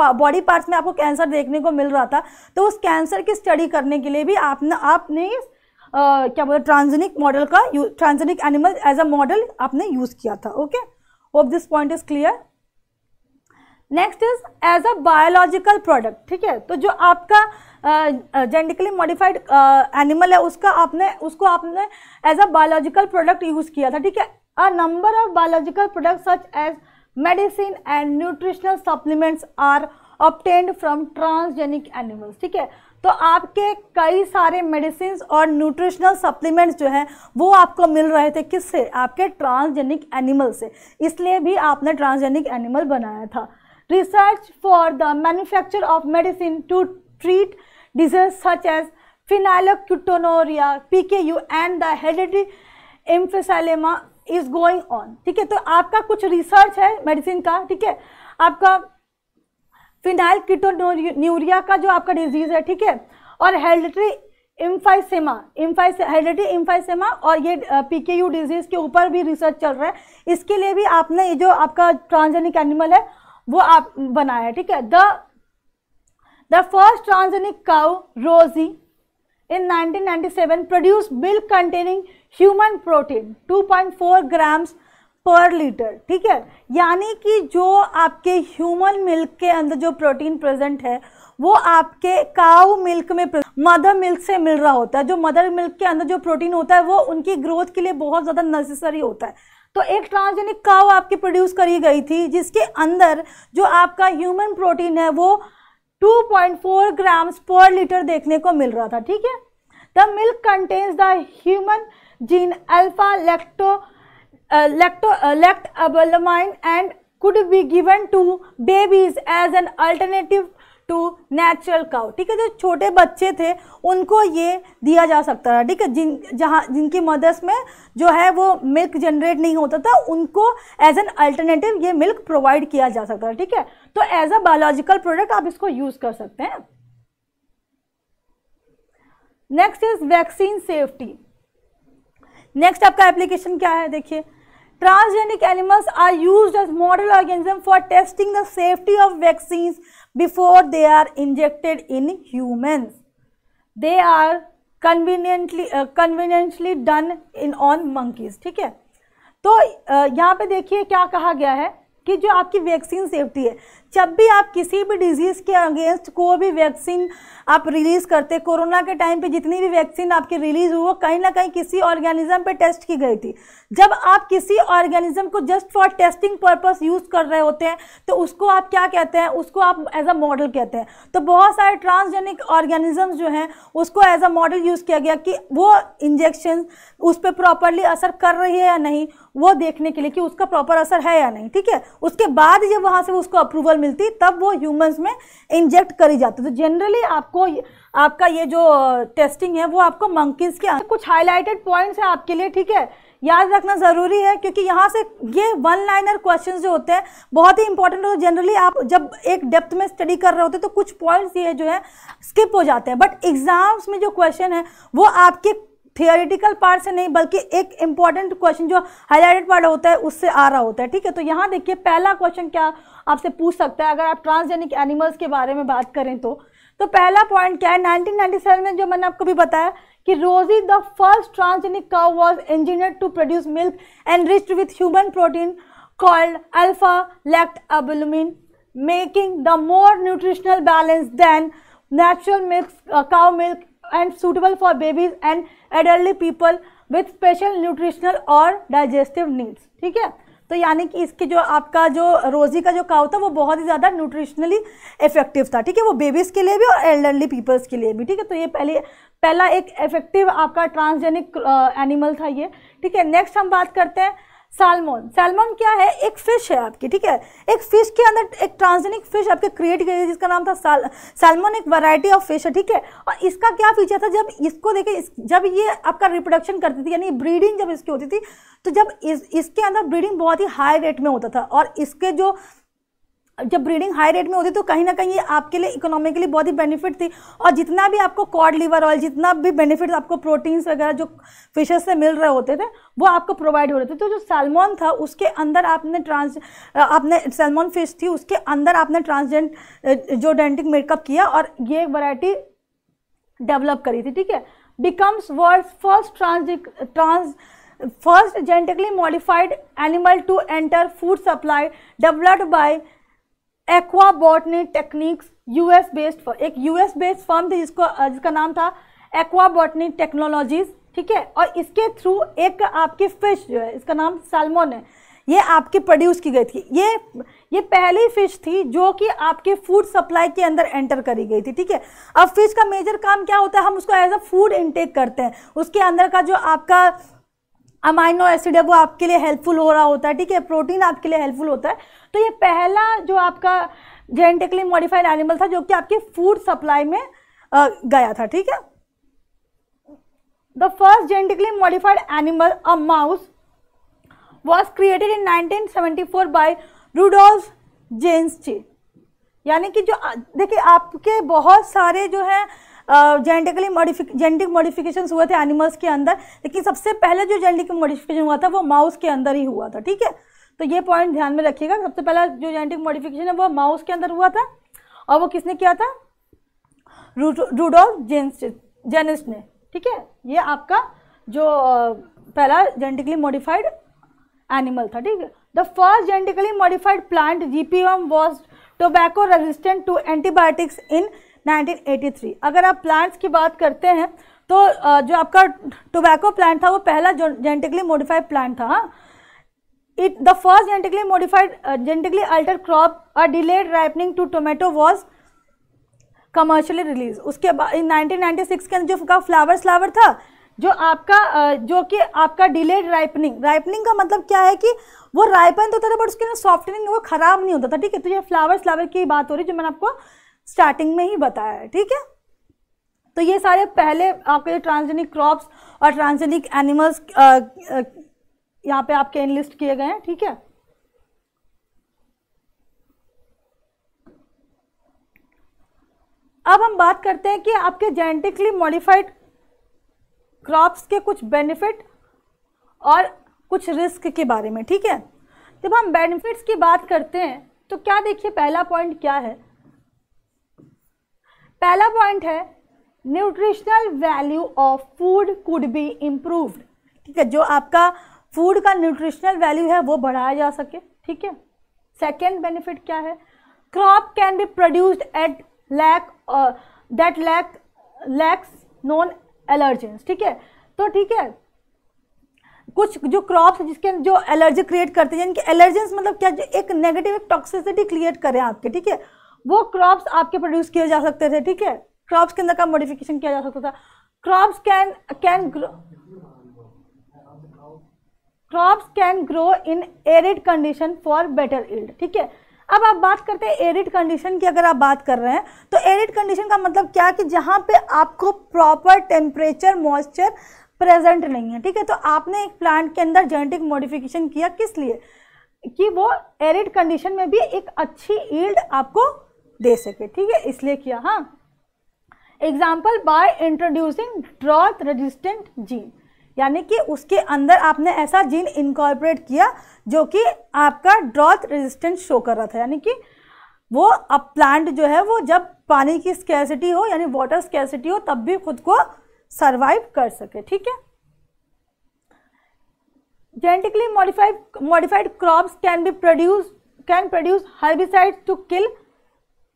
बॉडी पार्ट्स में आपको कैंसर देखने को मिल रहा था तो उस कैंसर की स्टडी करने के लिए भी आपने आपने क्या बोलते ट्रांसजेनिक मॉडल का transgenic animal as a model आपने यूज़ किया था okay hope this point is clear next is as a biological product ठीक है तो जो आपका जेनेटिकली मॉडिफाइड एनिमल है उसका आपने उसको आपने as a biological product use किया था ठीक है a number of biological product such as medicine and nutritional supplements are obtained from transgenic animals ठीक है तो आपके कई सारे मेडिसिन और न्यूट्रिशनल सप्लीमेंट्स जो हैं वो आपको मिल रहे थे किससे आपके ट्रांसजेनिक एनिमल से इसलिए भी आपने ट्रांसजेनिक एनिमल बनाया था research for the manufacture of medicine to treat diseases such as phenylketonuria, PKU and the hereditary emphysema is going on. ठीक है तो आपका कुछ research है medicine का ठीक है आपका फिनाइल किटोन्यूरिया का जो आपका डिजीज है ठीक है और हेरिडिटरी इम्फाइसेमा इम्फाइस हेरिडिटरी इम्फाइसेमा और ये पीकेयू डिजीज के ऊपर भी रिसर्च चल रहा है इसके लिए भी आपने ये जो आपका ट्रांसजेनिक एनिमल है वो आप बनाया ठीक है the the first transgenic cow Rosie in 1997 produce milk containing human protein 2.4 grams per litre ठीक है यानी कि जो आपके ह्यूमन मिल्क के अंदर जो प्रोटीन प्रेजेंट है वो आपके काउ मिल्क में मदर मिल्क से मिल रहा होता है जो मदर मिल्क के अंदर जो प्रोटीन होता है वो उनकी ग्रोथ के लिए बहुत ज़्यादा नेसेसरी होता है तो एक ट्रांसजेनिक काव आपकी प्रोड्यूस करी गई थी जिसके अंदर जो आपका ह्यूमन प्रोटीन है वो 2.4 ग्राम्स पर लीटर देखने को मिल रहा था ठीक है the milk contains the human gene alpha lacto lactalbumin and could be given to babies as an alternative to natural cow ठीक है जो छोटे बच्चे थे उनको ये दिया जा सकता था ठीक है जिन जहाँ जिनकी मदर्स में जो है वो मिल्क जनरेट नहीं होता था उनको एज एन अल्टरनेटिव ये मिल्क प्रोवाइड किया जा सकता था ठीक है तो एज अ बायोलॉजिकल प्रोडक्ट आप इसको यूज़ कर सकते हैं next is vaccine safety next आपका एप्लीकेशन क्या है देखिए transgenic animals are use as model organism for testing the safety of vaccine before they are injected in humans. They are conveniently uh, conveniently done in on monkeys ठीक है तो यहाँ पे देखिए क्या कहा गया है कि जो आपकी वैक्सीन सेफ्टी है जब भी आप किसी भी डिजीज़ के अगेंस्ट कोई भी वैक्सीन आप रिलीज़ करते कोरोना के टाइम पे जितनी भी वैक्सीन आपकी रिलीज़ हुई वो कहीं ना कहीं किसी ऑर्गेनिज्म पे टेस्ट की गई थी जब आप किसी ऑर्गेनिज्म को just for testing purpose use कर रहे होते हैं तो उसको आप क्या कहते हैं उसको आप एज अ मॉडल कहते हैं तो बहुत सारे ट्रांसजेनिक ऑर्गेनिजम्स जो हैं उसको एज अ मॉडल यूज़ किया गया कि वो इंजेक्शन उस पर प्रॉपरली असर कर रही है या नहीं वो देखने के लिए कि उसका प्रॉपर असर है या नहीं ठीक है उसके बाद जब वहाँ से उसको अप्रूवल मिलती तब वो ह्यूमंस में इंजेक्ट करी जाती तो जनरली आपको आपका ये जो टेस्टिंग है वो आपको मंकीज के कुछ हाईलाइटेड पॉइंट्स हैं आपके लिए ठीक है याद रखना ज़रूरी है क्योंकि यहाँ से ये वन लाइनर क्वेश्चंस जो होते हैं बहुत ही इंपॉर्टेंट होते हैं जनरली आप जब एक डेप्थ में स्टडी कर रहे होते हैं तो कुछ पॉइंट्स ये जो है स्किप हो जाते हैं बट एग्जाम्स में जो क्वेश्चन है वो आपके थियोरिटिकल पार्ट से नहीं बल्कि एक इंपॉर्टेंट क्वेश्चन जो हाईलाइटेड पार्ट होता है उससे आ रहा होता है ठीक है तो यहाँ देखिए पहला क्वेश्चन क्या आपसे पूछ सकता है अगर आप ट्रांसजेनिक एनिमल्स के बारे में बात करें तो तो पहला पॉइंट क्या है 1997 में जो मैंने आपको भी बताया कि Rosie the first transgenic cow was engineer to produce milk and riched with human protein called alpha lactalbumin making the more nutritional balance than natural milk cow milk and and for babies and adult people with special nutritional और digestive needs ठीक है तो यानी कि इसके जो आपका जो रोजी का जो काव था वो बहुत ही ज़्यादा न्यूट्रिशनली इफेक्टिव था ठीक है वो बेबीज़ के लिए भी और एल्डरली पीपल्स के लिए भी ठीक है तो ये पहले पहला एक इफेक्टिव आपका ट्रांसजेनिक एनिमल था ये ठीक है नेक्स्ट हम बात करते हैं सालमोन सैलमोन क्या है एक फिश है आपकी ठीक है एक फिश के अंदर एक ट्रांसजेनिक फिश आपके क्रिएट की गई जिसका नाम था साल एक वैरायटी ऑफ फिश है ठीक है और इसका क्या फीचर था जब इसको देखे इस, जब ये आपका रिप्रोडक्शन करती थी यानी ब्रीडिंग जब इसकी होती थी तो जब इस, इसके अंदर ब्रीडिंग बहुत ही हाई रेट में होता था और इसके जो जब ब्रीडिंग हाई रेट में होती तो कहीं ना कहीं ये आपके लिए इकोनॉमिकली बहुत ही बेनिफिट थी और जितना भी आपको कॉड लीवर ऑयल जितना भी बेनिफिट आपको प्रोटीन्स वगैरह जो फिशेस से मिल रहे होते थे वो आपको प्रोवाइड हो रहे थे तो जो सैलमॉन था उसके अंदर आपने ट्रांस आपने सैलमॉन फिश थी उसके अंदर आपने ट्रांसजेंट जो डेंटिक मेकअप किया और ये वरायटी डेवलप करी थी ठीक है becomes world first trans trans first genetically modified animal to enter food supply developed by AquaBounty ने टेक्निक्स यूएस बेस्ड एक यूएस बेस्ड फर्म थी जिसको जिसका नाम था एक्वाबॉटनी टेक्नोलॉजीज ठीक है और इसके थ्रू एक आपकी फिश जो है इसका नाम सालमोन है ये आपकी प्रोड्यूस की गई थी ये ये पहली फिश थी जो कि आपके फूड सप्लाई के अंदर एंटर करी गई थी ठीक है अब फिश का मेजर काम क्या होता है हम उसको एज अ फूड इनटेक करते हैं उसके अंदर का जो आपका अमाइनो एसिड है वो आपके लिए हेल्पफुल हो रहा होता है ठीक है प्रोटीन आपके लिए हेल्पफुल होता है तो ये पहला जो आपका जेनेटिकली मॉडिफाइड एनिमल था जो कि आपके फूड सप्लाई में गया था ठीक है the first genetically modified animal a mouse was created in 1974 by Rudolf Jaenisch यानी कि जो देखिए आपके बहुत सारे जो है जेनेटिकली मॉडिफिक जेनेटिक मॉडिफिकेशन हुए थे एनिमल्स के अंदर लेकिन सबसे पहले जो जेनेटिक मॉडिफिकेशन हुआ था वो माउस के अंदर ही हुआ था ठीक है तो ये पॉइंट ध्यान में रखिएगा सबसे पहला जो जेनेटिक मॉडिफिकेशन है वो माउस के अंदर हुआ था और वो किसने किया था रूडोल्फ जेन्स जेनिस ने ठीक है ये आपका जो पहला जेनेटिकली मॉडिफाइड एनिमल था ठीक है the first genetically modified plant G P M was tobacco resistant to antibiotics in 1983 अगर आप प्लांट्स की बात करते हैं तो जो आपका टोबैको प्लांट था वो पहला जेनेटिकली मॉडिफाइड प्लांट था हाँ it the first genetically modified uh, genetically altered crop or delayed ripening to tomato was commercially release उसके बाद 1996 के अंदर जो का फ्लावर फ्लावर था जो आपका uh, जो कि आपका डिलेड राइपनिंग राइपनिंग का मतलब क्या है कि वो राइपन तो होता था बट उसके अंदर सॉफ्टनिंग वो ख़राब नहीं होता था ठीक है तो ये फ्लावर फ्लावर की बात हो रही है जो मैंने आपको स्टार्टिंग में ही बताया है ठीक है तो ये सारे पहले आपके ट्रांसजेनिक क्रॉप्स और ट्रांसजेनिक एनिमल्स यहाँ पे आपके एनलिस्ट किए गए हैं ठीक है अब हम बात करते हैं कि आपके जेनेटिकली मॉडिफाइड क्रॉप्स के कुछ बेनिफिट और कुछ रिस्क के बारे में ठीक है जब हम बेनिफिट्स की बात करते हैं तो क्या देखिए पहला पॉइंट क्या है पहला पॉइंट है nutritional value of food could be improved ठीक है जो आपका फूड का न्यूट्रिशनल वैल्यू है वो बढ़ाया जा सके ठीक है सेकेंड बेनिफिट क्या है crop can be produced at lack that lack lacks non allergens ठीक है तो ठीक है कुछ जो क्रॉप्स जिसके जो एलर्जी क्रिएट करते हैं जिनकी एलर्जेंस मतलब क्या जो एक नेगेटिव एक टॉक्सिसिटी क्रिएट करें आपके ठीक है वो क्रॉप्स आपके प्रोड्यूस किए जा सकते थे ठीक है क्रॉप्स के अंदर का मॉडिफिकेशन किया जा सकता था crops can can crops can grow in arid condition for better yield ठीक है अब आप बात करते हैं एरिड कंडीशन की अगर आप बात कर रहे हैं तो एरिड कंडीशन का मतलब क्या कि जहाँ पे आपको प्रॉपर टेम्परेचर मॉइस्चर प्रेजेंट नहीं है ठीक है तो आपने एक प्लांट के अंदर जेनेटिक मॉडिफिकेशन किया किस लिए कि वो एरिड कंडीशन में भी एक अच्छी ईल्ड आपको दे सके ठीक है इसलिए किया हाँ example by introducing drought resistant gene यानी कि उसके अंदर आपने ऐसा जीन इनकॉर्पोरेट किया जो कि आपका ड्रॉथ रेजिस्टेंस शो कर रहा था यानी कि वो अब प्लांट जो है वो जब पानी की स्कैसिटी हो यानी वाटर स्कैसिटी हो तब भी खुद को सर्वाइव कर सके ठीक है genetically modified modified crops can be produce can produce herbicides to kill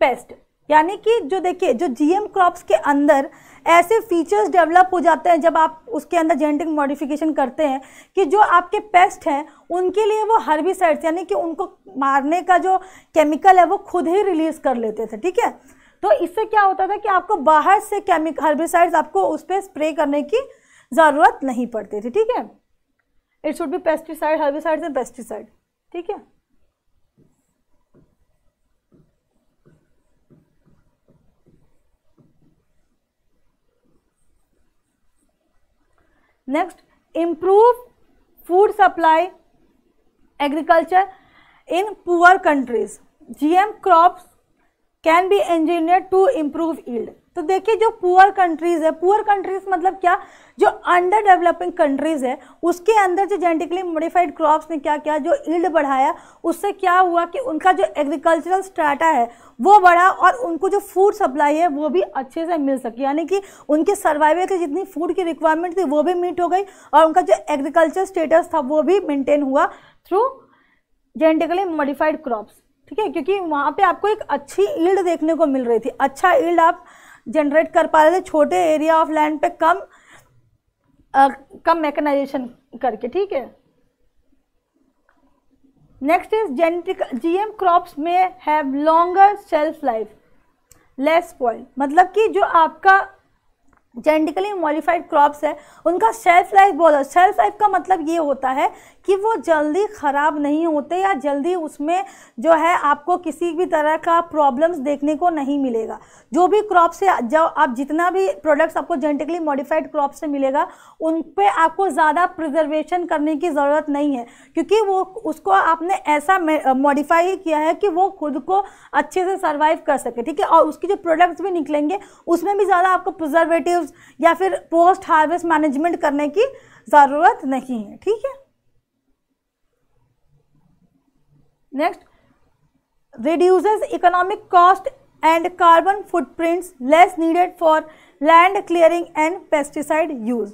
pest यानी कि जो देखिए जो जीएम क्रॉप्स के अंदर ऐसे फीचर्स डेवलप हो जाते हैं जब आप उसके अंदर जेनेटिक मॉडिफिकेशन करते हैं कि जो आपके पेस्ट हैं उनके लिए वो हर्बिसाइड्स यानी कि उनको मारने का जो केमिकल है वो खुद ही रिलीज़ कर लेते थे ठीक है तो इससे क्या होता था कि आपको बाहर से केमिक हर्बिसाइड्स आपको उस पर स्प्रे करने की ज़रूरत नहीं पड़ती थी ठीक है it should be pesticide herbicides and pesticide ठीक है Next, improve food supply agriculture in poor countries. GM crops can be engineered to improve yield. तो देखिए जो पुअर कंट्रीज़ है पुअर कंट्रीज़ मतलब क्या जो अंडर डेवलपिंग कंट्रीज़ है उसके अंदर जो जेनेटिकली मॉडिफाइड क्रॉप्स ने क्या किया जो इल्ड बढ़ाया उससे क्या हुआ कि उनका जो एग्रीकल्चरल स्ट्राटा है वो बढ़ा और उनको जो फूड सप्लाई है वो भी अच्छे से मिल सकी यानी कि उनके सर्वाइवल की जितनी फूड की रिक्वायरमेंट थी वो भी मीट हो गई और उनका जो एग्रीकल्चर स्टेटस था वो भी मेनटेन हुआ थ्रू जेनेटिकली मॉडिफाइड क्रॉप्स ठीक है क्योंकि वहाँ पे आपको एक अच्छी ईल्ड देखने को मिल रही थी अच्छा ईल्ड आप जनरेट कर पा रहे थे छोटे एरिया ऑफ लैंड पे कम आ, कम मैकेनाइजेशन करके ठीक है next is genetic GM crops में have longer shelf life less point मतलब कि जो आपका जेनेटिकली मॉडिफाइड क्रॉप्स है उनका सेल्फ लाइफ बहुत सेल्फ लाइफ का मतलब ये होता है कि वो जल्दी ख़राब नहीं होते या जल्दी उसमें जो है आपको किसी भी तरह का प्रॉब्लम्स देखने को नहीं मिलेगा जो भी क्रॉप से जब आप जितना भी प्रोडक्ट्स आपको जेनेटिकली मॉडिफाइड क्रॉप से मिलेगा उन पर आपको ज़्यादा प्रिजर्वेशन करने की ज़रूरत नहीं है क्योंकि वो उसको आपने ऐसा मॉडिफाई किया है कि वो खुद को अच्छे से सर्वाइव कर सके ठीक है और उसके जो प्रोडक्ट्स भी निकलेंगे उसमें भी ज़्यादा आपको प्रिजर्वेटिव या फिर पोस्ट हार्वेस्ट मैनेजमेंट करने की ज़रूरत नहीं है ठीक है next reduce economic cost and carbon footprint less needed for land clearing and pesticide use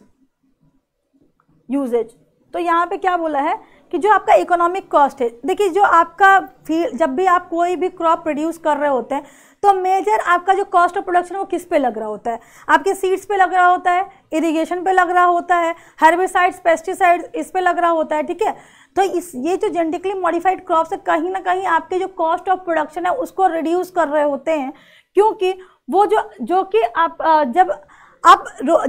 usage तो यहाँ पे क्या बोला है कि जो आपका इकोनॉमिक कॉस्ट है देखिए जो आपका फील जब भी आप कोई भी क्रॉप प्रोड्यूस कर रहे होते हैं तो मेजर आपका जो कॉस्ट ऑफ प्रोडक्शन वो किस पे लग रहा होता है आपके सीड्स पे लग रहा होता है इरिगेशन पे लग रहा होता है हर्बिसाइड्स पेस्टिसाइड्स इस पे लग रहा होता है ठीक है तो इस ये जो जेनेटिकली मॉडिफाइड क्रॉप्स है कहीं ना कहीं आपके जो कॉस्ट ऑफ प्रोडक्शन है उसको रिड्यूस कर रहे होते हैं क्योंकि वो जो जो कि आप जब आप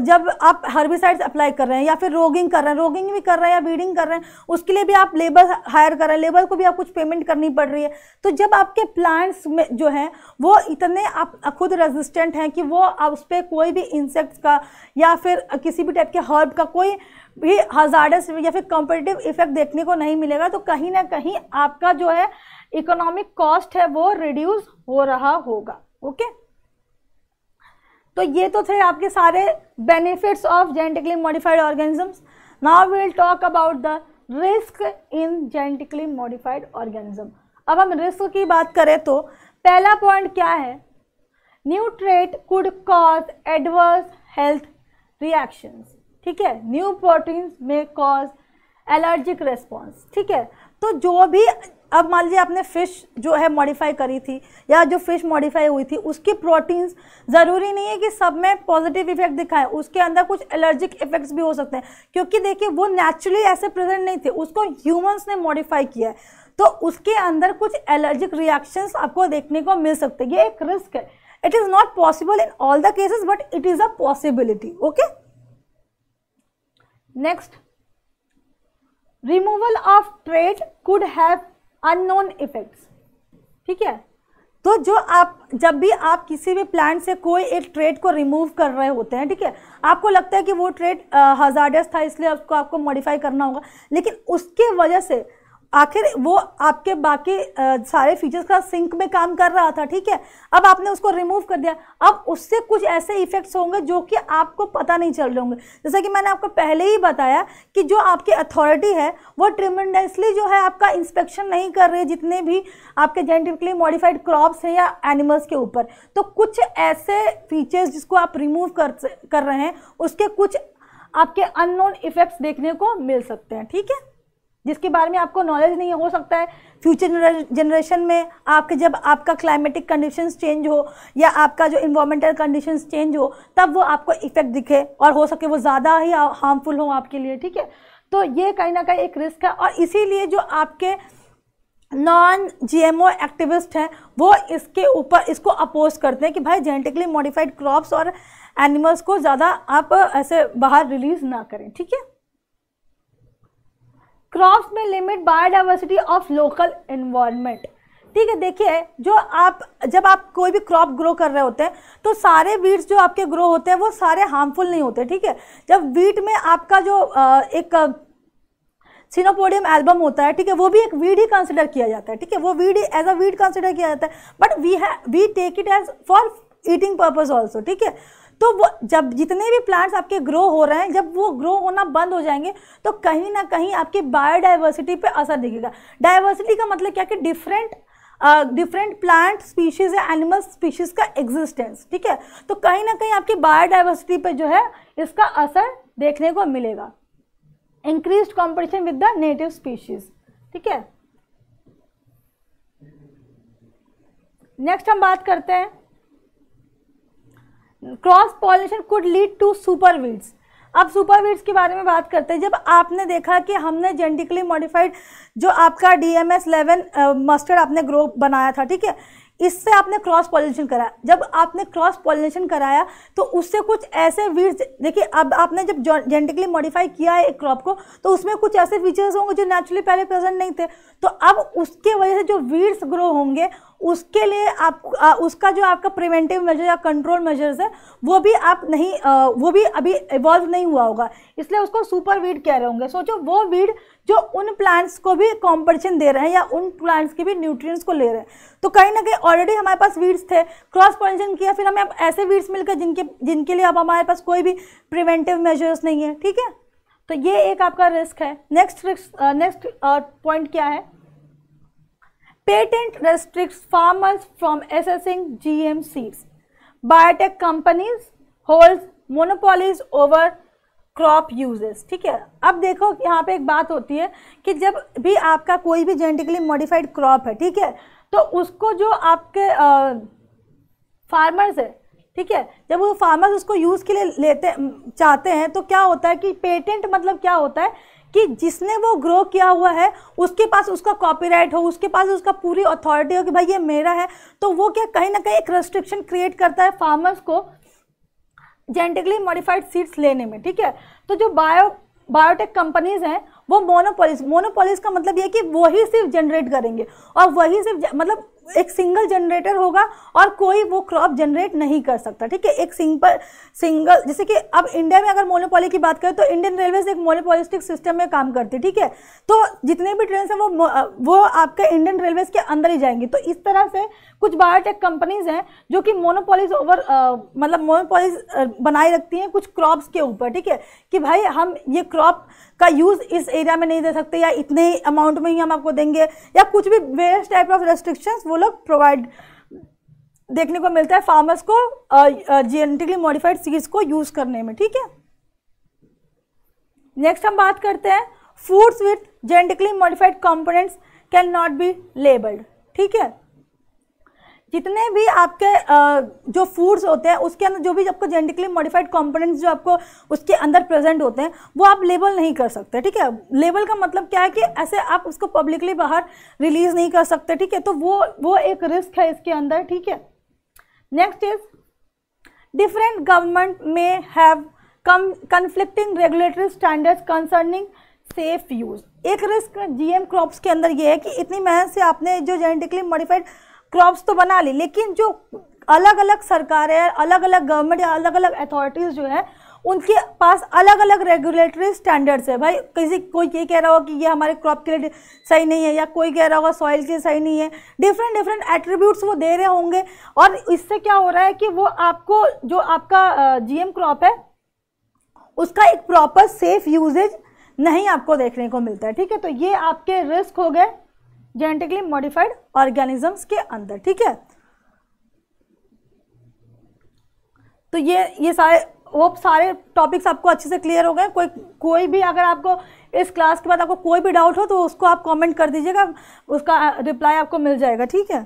जब आप हर्बिसाइड्स अप्लाई कर रहे हैं या फिर रोगिंग कर रहे हैं रोगिंग भी कर रहे हैं या बीडिंग कर रहे हैं उसके लिए भी आप लेबर हायर कर रहे हैं लेबर को भी आप कुछ पेमेंट करनी पड़ रही है तो जब आपके प्लांट्स में जो हैं वो इतने आप खुद रेजिस्टेंट हैं कि वो आप उस पर कोई भी इंसेक्ट्स का या फिर किसी भी टाइप के हर्ब का कोई भी हजार्डस या फिर कॉम्पिटिटिव इफेक्ट देखने को नहीं मिलेगा तो कहीं ना कहीं आपका जो है इकोनॉमिक कॉस्ट है वो रिड्यूस हो रहा होगा ओके okay? तो ये तो थे आपके सारे benefits of genetically modified organisms now we will talk about the risk in genetically modified organism अब हम रिस्क की बात करें तो पहला पॉइंट क्या है new trait could cause adverse health reactions ठीक है न्यू प्रोटीन्स में कॉज एलर्जिक रिस्पॉन्स ठीक है तो जो भी अब मान लीजिए आपने फ़िश जो है मॉडिफाई करी थी या जो फ़िश मॉडिफाई हुई थी उसकी प्रोटीन्स ज़रूरी नहीं है कि सब में पॉजिटिव इफेक्ट दिखाए उसके अंदर कुछ एलर्जिक इफेक्ट्स भी हो सकते हैं क्योंकि देखिए वो नेचुरली ऐसे प्रेजेंट नहीं थे उसको ह्यूमंस ने मॉडिफाई किया है तो उसके अंदर कुछ एलर्जिक रिएक्शंस आपको देखने को मिल सकते हैं ये एक रिस्क है it is not possible in all the cases but it is a possibility okay next removal of trade could have unknown effects ठीक है तो जो आप जब भी आप किसी भी प्लांट से कोई एक ट्रेड को रिमूव कर रहे होते हैं ठीक है आपको लगता है कि वो ट्रेड हजार्डस था इसलिए उसको आपको मॉडिफाई करना होगा लेकिन उसके वजह से आखिर वो आपके बाकी आ, सारे फीचर्स का सिंक में काम कर रहा था ठीक है अब आपने उसको रिमूव कर दिया अब उससे कुछ ऐसे इफेक्ट्स होंगे जो कि आपको पता नहीं चल रहे होंगे जैसा कि मैंने आपको पहले ही बताया कि जो आपकी अथॉरिटी है वो ट्रिमेंडसली जो है आपका इंस्पेक्शन नहीं कर रही जितने भी आपके जेनेटिकली मॉडिफाइड क्रॉप्स हैं या एनिमल्स के ऊपर तो कुछ ऐसे फीचर्स जिसको आप रिमूव कर कर रहे हैं उसके कुछ आपके अननोन इफेक्ट्स देखने को मिल सकते हैं ठीक है जिसके बारे में आपको नॉलेज नहीं हो सकता है फ्यूचर जनरेशन में आपके जब आपका क्लाइमेटिक कंडीशंस चेंज हो या आपका जो इन्वामेंटल कंडीशंस चेंज हो तब वो आपको इफेक्ट दिखे और हो सके वो ज़्यादा ही हार्मफुल हो आपके लिए ठीक है तो ये कहीं ना कहीं एक रिस्क है और इसीलिए जो आपके नॉन जीएमओ एक्टिविस्ट हैं वो इसके ऊपर इसको अपोज करते हैं कि भाई जेनेटिकली मॉडिफाइड क्रॉप्स और एनिमल्स को ज़्यादा आप ऐसे बाहर रिलीज़ ना करें ठीक है क्रॉप्स में limit biodiversity of local environment ठीक है देखिए जो आप जब आप कोई भी क्रॉप ग्रो कर रहे होते हैं तो सारे वीट्स जो आपके ग्रो होते हैं वो सारे हार्मफुल नहीं होते ठीक है जब वीट में आपका जो एक सिनोपोडियम एल्बम होता है ठीक है वो भी एक वीड ही कंसिडर किया जाता है ठीक है वो weed as a weed consider किया जाता है बट वी है we take it as for eating purpose also ठीक है तो वो जब जितने भी प्लांट्स आपके ग्रो हो रहे हैं जब वो ग्रो होना बंद हो जाएंगे तो कहीं ना कहीं आपकी बायोडाइवर्सिटी पे असर दिखेगा डाइवर्सिटी का मतलब क्या कि डिफरेंट डिफरेंट प्लांट स्पीशीज या एनिमल स्पीशीज का एग्जिस्टेंस ठीक है तो कहीं ना कहीं आपकी बायोडाइवर्सिटी पे जो है इसका असर देखने को मिलेगा increase competition with the native species ठीक है नेक्स्ट हम बात करते हैं cross pollination could lead to super weeds अब सुपर वीड्स के बारे में बात करते हैं जब आपने देखा कि हमने जेनेटिकली मॉडिफाइड जो आपका D M S eleven mustard आपने ग्रो बनाया था ठीक है इससे आपने क्रॉस पॉलिनेशन कराया जब आपने क्रॉस पॉलिनेशन कराया तो उससे कुछ ऐसे वीड्स देखिए अब आपने जब जेनेटिकली मॉडिफाई किया है एक क्रॉप को तो उसमें कुछ ऐसे फीचर्स होंगे जो नेचुरली पहले प्रेजेंट नहीं थे तो अब उसके वजह से जो वीड्स ग्रो होंगे उसके लिए आप आ, उसका जो आपका प्रिवेंटिव मेजर या कंट्रोल मेजर्स है वो भी आप नहीं आ, वो भी अभी इवॉल्व नहीं हुआ होगा इसलिए उसको सुपर वीड कह रहे होंगे सोचो वो वीड जो उन प्लांट्स को भी कॉम्पिटिशन दे रहे हैं या उन प्लांट्स के भी न्यूट्रिएंट्स को ले रहे हैं तो कहीं ना कहीं ऑलरेडी हमारे पास वीड्स थे क्रॉस पॉलिशन किया फिर हमें अब ऐसे वीड्स मिलकर जिनके जिनके लिए अब हमारे पास कोई भी प्रिवेंटिव मेजर्स नहीं है ठीक है तो ये एक आपका रिस्क है नेक्स्ट रिस्क नेक्स्ट पॉइंट क्या है Patent restricts farmers from G GM seeds. Biotech companies holds monopolies over crop uses ठीक है अब देखो यहाँ पे एक बात होती है कि जब भी आपका कोई भी जेनेटिकली मॉडिफाइड क्रॉप है ठीक है तो उसको जो आपके फार्मर्स है ठीक है जब वो फार्मर्स उसको यूज़ के लिए लेते चाहते हैं तो क्या होता है कि पेटेंट मतलब क्या होता है कि जिसने वो ग्रो किया हुआ है उसके पास उसका कॉपीराइट हो उसके पास उसका पूरी अथॉरिटी हो कि भाई ये मेरा है तो वो क्या कहीं ना कहीं एक रेस्ट्रिक्शन क्रिएट करता है फार्मर्स को जेनेटिकली मॉडिफाइड सीड्स लेने में ठीक है तो जो बायो बायोटेक कंपनीज हैं वो मोनोपोलिस मोनोपोलिस का मतलब ये कि वही सिर्फ जनरेट करेंगे और वही सिर्फ मतलब एक सिंगल जनरेटर होगा और कोई वो क्रॉप जनरेट नहीं कर सकता ठीक है एक सिंपल सिंगल जैसे कि अब इंडिया में अगर मोनोपोली की बात करें तो इंडियन रेलवेज एक मोनोपोलिस्टिक सिस्टम में काम करती है ठीक है तो जितने भी ट्रेन हैं वो वो आपके इंडियन रेलवेज के अंदर ही जाएंगी तो इस तरह से कुछ बायोटेक कंपनीज हैं जो कि मोनोपोलिस ओवर मतलब मोनोपोलिस बनाए रखती हैं कुछ क्रॉप्स के ऊपर ठीक है कि भाई हम ये क्रॉप का यूज़ इस एरिया में नहीं दे सकते या इतने अमाउंट में ही हम आपको देंगे या कुछ भी वेरियस टाइप ऑफ रेस्ट्रिक्शंस वो लोग प्रोवाइड देखने को मिलता है फार्मर्स को जेनेटिकली मॉडिफाइड सीड्स को यूज़ करने में ठीक है नेक्स्ट हम बात करते हैं foods with genetically modified components can not be labelled ठीक है कितने भी आपके जो फूड्स होते हैं उसके अंदर जो भी आपको जेनेटिकली मॉडिफाइड कंपोनेंट्स जो आपको उसके अंदर प्रेजेंट होते हैं वो आप लेबल नहीं कर सकते ठीक है लेबल का मतलब क्या है कि ऐसे आप उसको पब्लिकली बाहर रिलीज़ नहीं कर सकते ठीक है तो वो वो एक रिस्क है इसके अंदर ठीक है नेक्स्ट इज डिफरेंट गवर्नमेंट में have come conflicting regulatory standards concerning safe use एक रिस्क जीएम क्रॉप्स के अंदर ये है कि इतनी मेहनत से आपने जो जेनेटिकली मॉडिफाइड क्रॉप्स तो बना ली लेकिन जो अलग अलग सरकारें अलग अलग गवर्नमेंट या अलग अलग अथॉरिटीज़ जो है उनके पास अलग अलग रेगुलेटरी स्टैंडर्ड्स है भाई किसी कोई ये कह रहा होगा कि ये हमारे क्रॉप के लिए सही नहीं है या कोई कह रहा होगा सॉइल के लिए सही नहीं है डिफरेंट डिफरेंट एट्रीब्यूट्स वो दे रहे होंगे और इससे क्या हो रहा है कि वो आपको जो आपका जीएम क्रॉप है उसका एक प्रॉपर सेफ यूजेज नहीं आपको देखने को मिलता है ठीक है तो ये आपके रिस्क हो गए जेनेटिकली मॉडिफाइड ऑर्गेनिजम्स के अंदर ठीक है तो ये ये सारे होप सारे टॉपिक्स आपको अच्छे से क्लियर हो गए कोई कोई भी अगर आपको इस क्लास के बाद आपको कोई भी डाउट हो तो उसको आप कमेंट कर दीजिएगा उसका रिप्लाई आपको मिल जाएगा ठीक है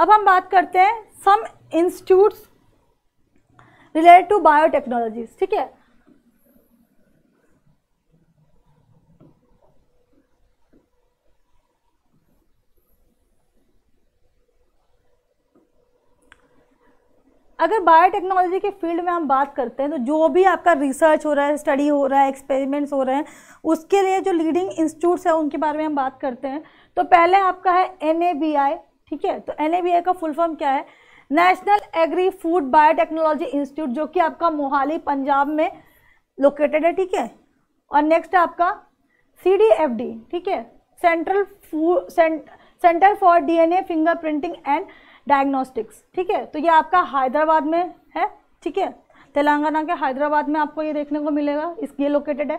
अब हम बात करते हैं some institutes related to biotechnologies ठीक है अगर बायोटेक्नोलॉजी के फील्ड में हम बात करते हैं तो जो भी आपका रिसर्च हो रहा है स्टडी हो रहा है एक्सपेरिमेंट्स हो रहे हैं उसके लिए जो लीडिंग इंस्टीट्यूट्स हैं उनके बारे में हम बात करते हैं तो पहले आपका है एन ठीक है तो एन का फुल फॉर्म क्या है national agri food biotechnology institute जो कि आपका मोहाली पंजाब में लोकेटेड है ठीक है और नेक्स्ट आपका सी ठीक है central food centre for D finger fingerprinting and diagnostics ठीक है तो ये आपका हैदराबाद में है ठीक है तेलंगाना के हैदराबाद में आपको ये देखने को मिलेगा इस ये लोकेटेड है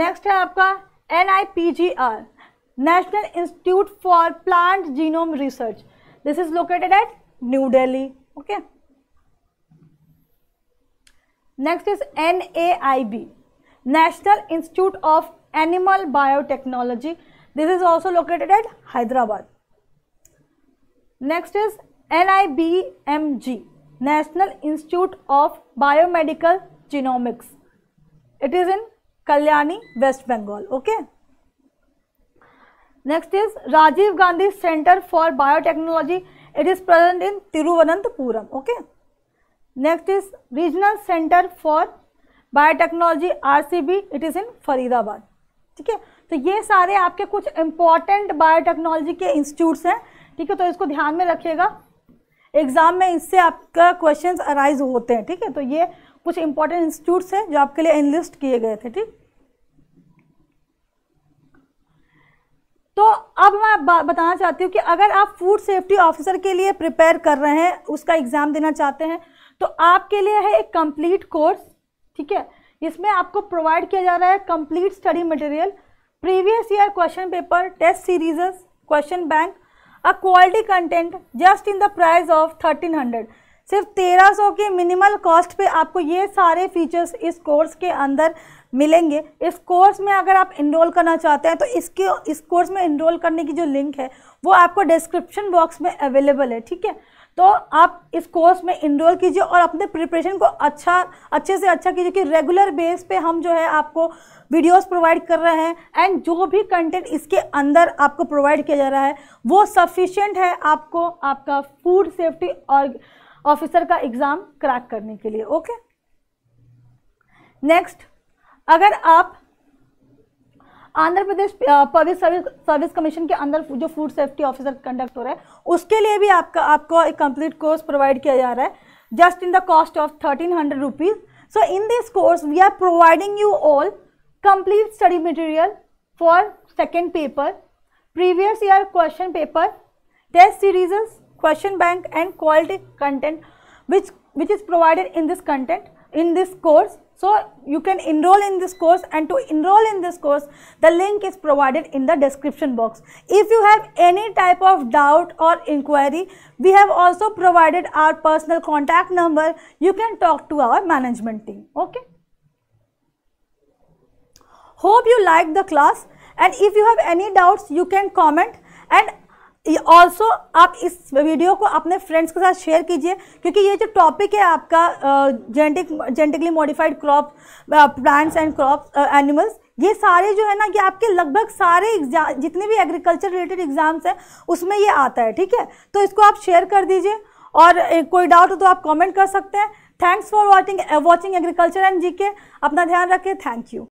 नेक्स्ट है आपका N I P G R national institute for plant genome research this is located at New Delhi okay next is N A I B national institute of animal biotechnology this is also located at Hyderabad next is N I B M G national institute of biomedical genomics it is in Kalyani West Bengal okay next is Rajiv Gandhi centre for biotechnology it is present in Thiruvananthapuram okay next is regional centre for biotechnology R C B it is in Faridabad ठीक है तो ये सारे आपके कुछ important biotechnology के institutes हैं ठीक है तो इसको ध्यान में रखिएगा एग्ज़ाम में इससे आपका क्वेश्चन अराइज होते हैं ठीक है तो ये कुछ इंपॉर्टेंट इंस्टीट्यूट्स हैं जो आपके लिए एनलिस्ट किए गए थे ठीक तो अब मैं बताना चाहती हूँ कि अगर आप फूड सेफ्टी ऑफिसर के लिए प्रिपेयर कर रहे हैं उसका एग्ज़ाम देना चाहते हैं तो आपके लिए है एक कंप्लीट कोर्स ठीक है इसमें आपको प्रोवाइड किया जा रहा है complete study material previous year question paper test serieses question bank a quality content just in the price of thirteen hundred सिर्फ तेरह सौ के मिनिमल कॉस्ट पे आपको ये सारे फीचर्स इस कोर्स के अंदर मिलेंगे इस कोर्स में अगर आप इनरोल करना चाहते हैं तो इसके इस कोर्स में इनरोल करने की जो लिंक है वो आपको डिस्क्रिप्शन बॉक्स में अवेलेबल है ठीक है तो आप इस कोर्स में इनरोल कीजिए और अपने प्रिपरेशन को अच्छा अच्छे से अच्छा कीजिए कि रेगुलर बेस पे हम जो है आपको वीडियोस प्रोवाइड कर रहे हैं एंड जो भी कंटेंट इसके अंदर आपको प्रोवाइड किया जा रहा है वो सफिशिएंट है आपको आपका फूड सेफ्टी और ऑफिसर का एग्ज़ाम क्रैक करने के लिए ओके नेक्स्ट अगर आप Andhra Pradesh public service service commission के अंदर जो फूड सेफ्टी ऑफिसर कंडक्ट हो रहा है उसके लिए भी आपका आपको एक कंप्लीट कोर्स प्रोवाइड किया जा रहा है just in the cost of thirteen hundred rupees so in this course we are providing you all complete study material for second paper previous year question paper test series question bank and quality content which which is provided in this content in this course So you can enroll in this course and to enroll in this course, the link is provided in the description box. If you have any type of doubt or inquiry, we have also provided our personal contact number. You can talk to our management team. Okay. Hope you liked the class and if you have any doubts, you can comment and also आप इस video को अपने friends के साथ share कीजिए क्योंकि ये जो टॉपिक है आपका genetic genetically modified crop plants and crop animals ये सारे जो है ना कि आपके लगभग सारे एग्जाम जितने भी एग्रीकल्चर रिलेटेड एग्जाम्स हैं उसमें ये आता है ठीक है तो इसको आप शेयर कर दीजिए और कोई डाउट हो तो आप कमेंट कर सकते हैं thanks for watching watching agriculture and के अपना ध्यान रखें थैंक यू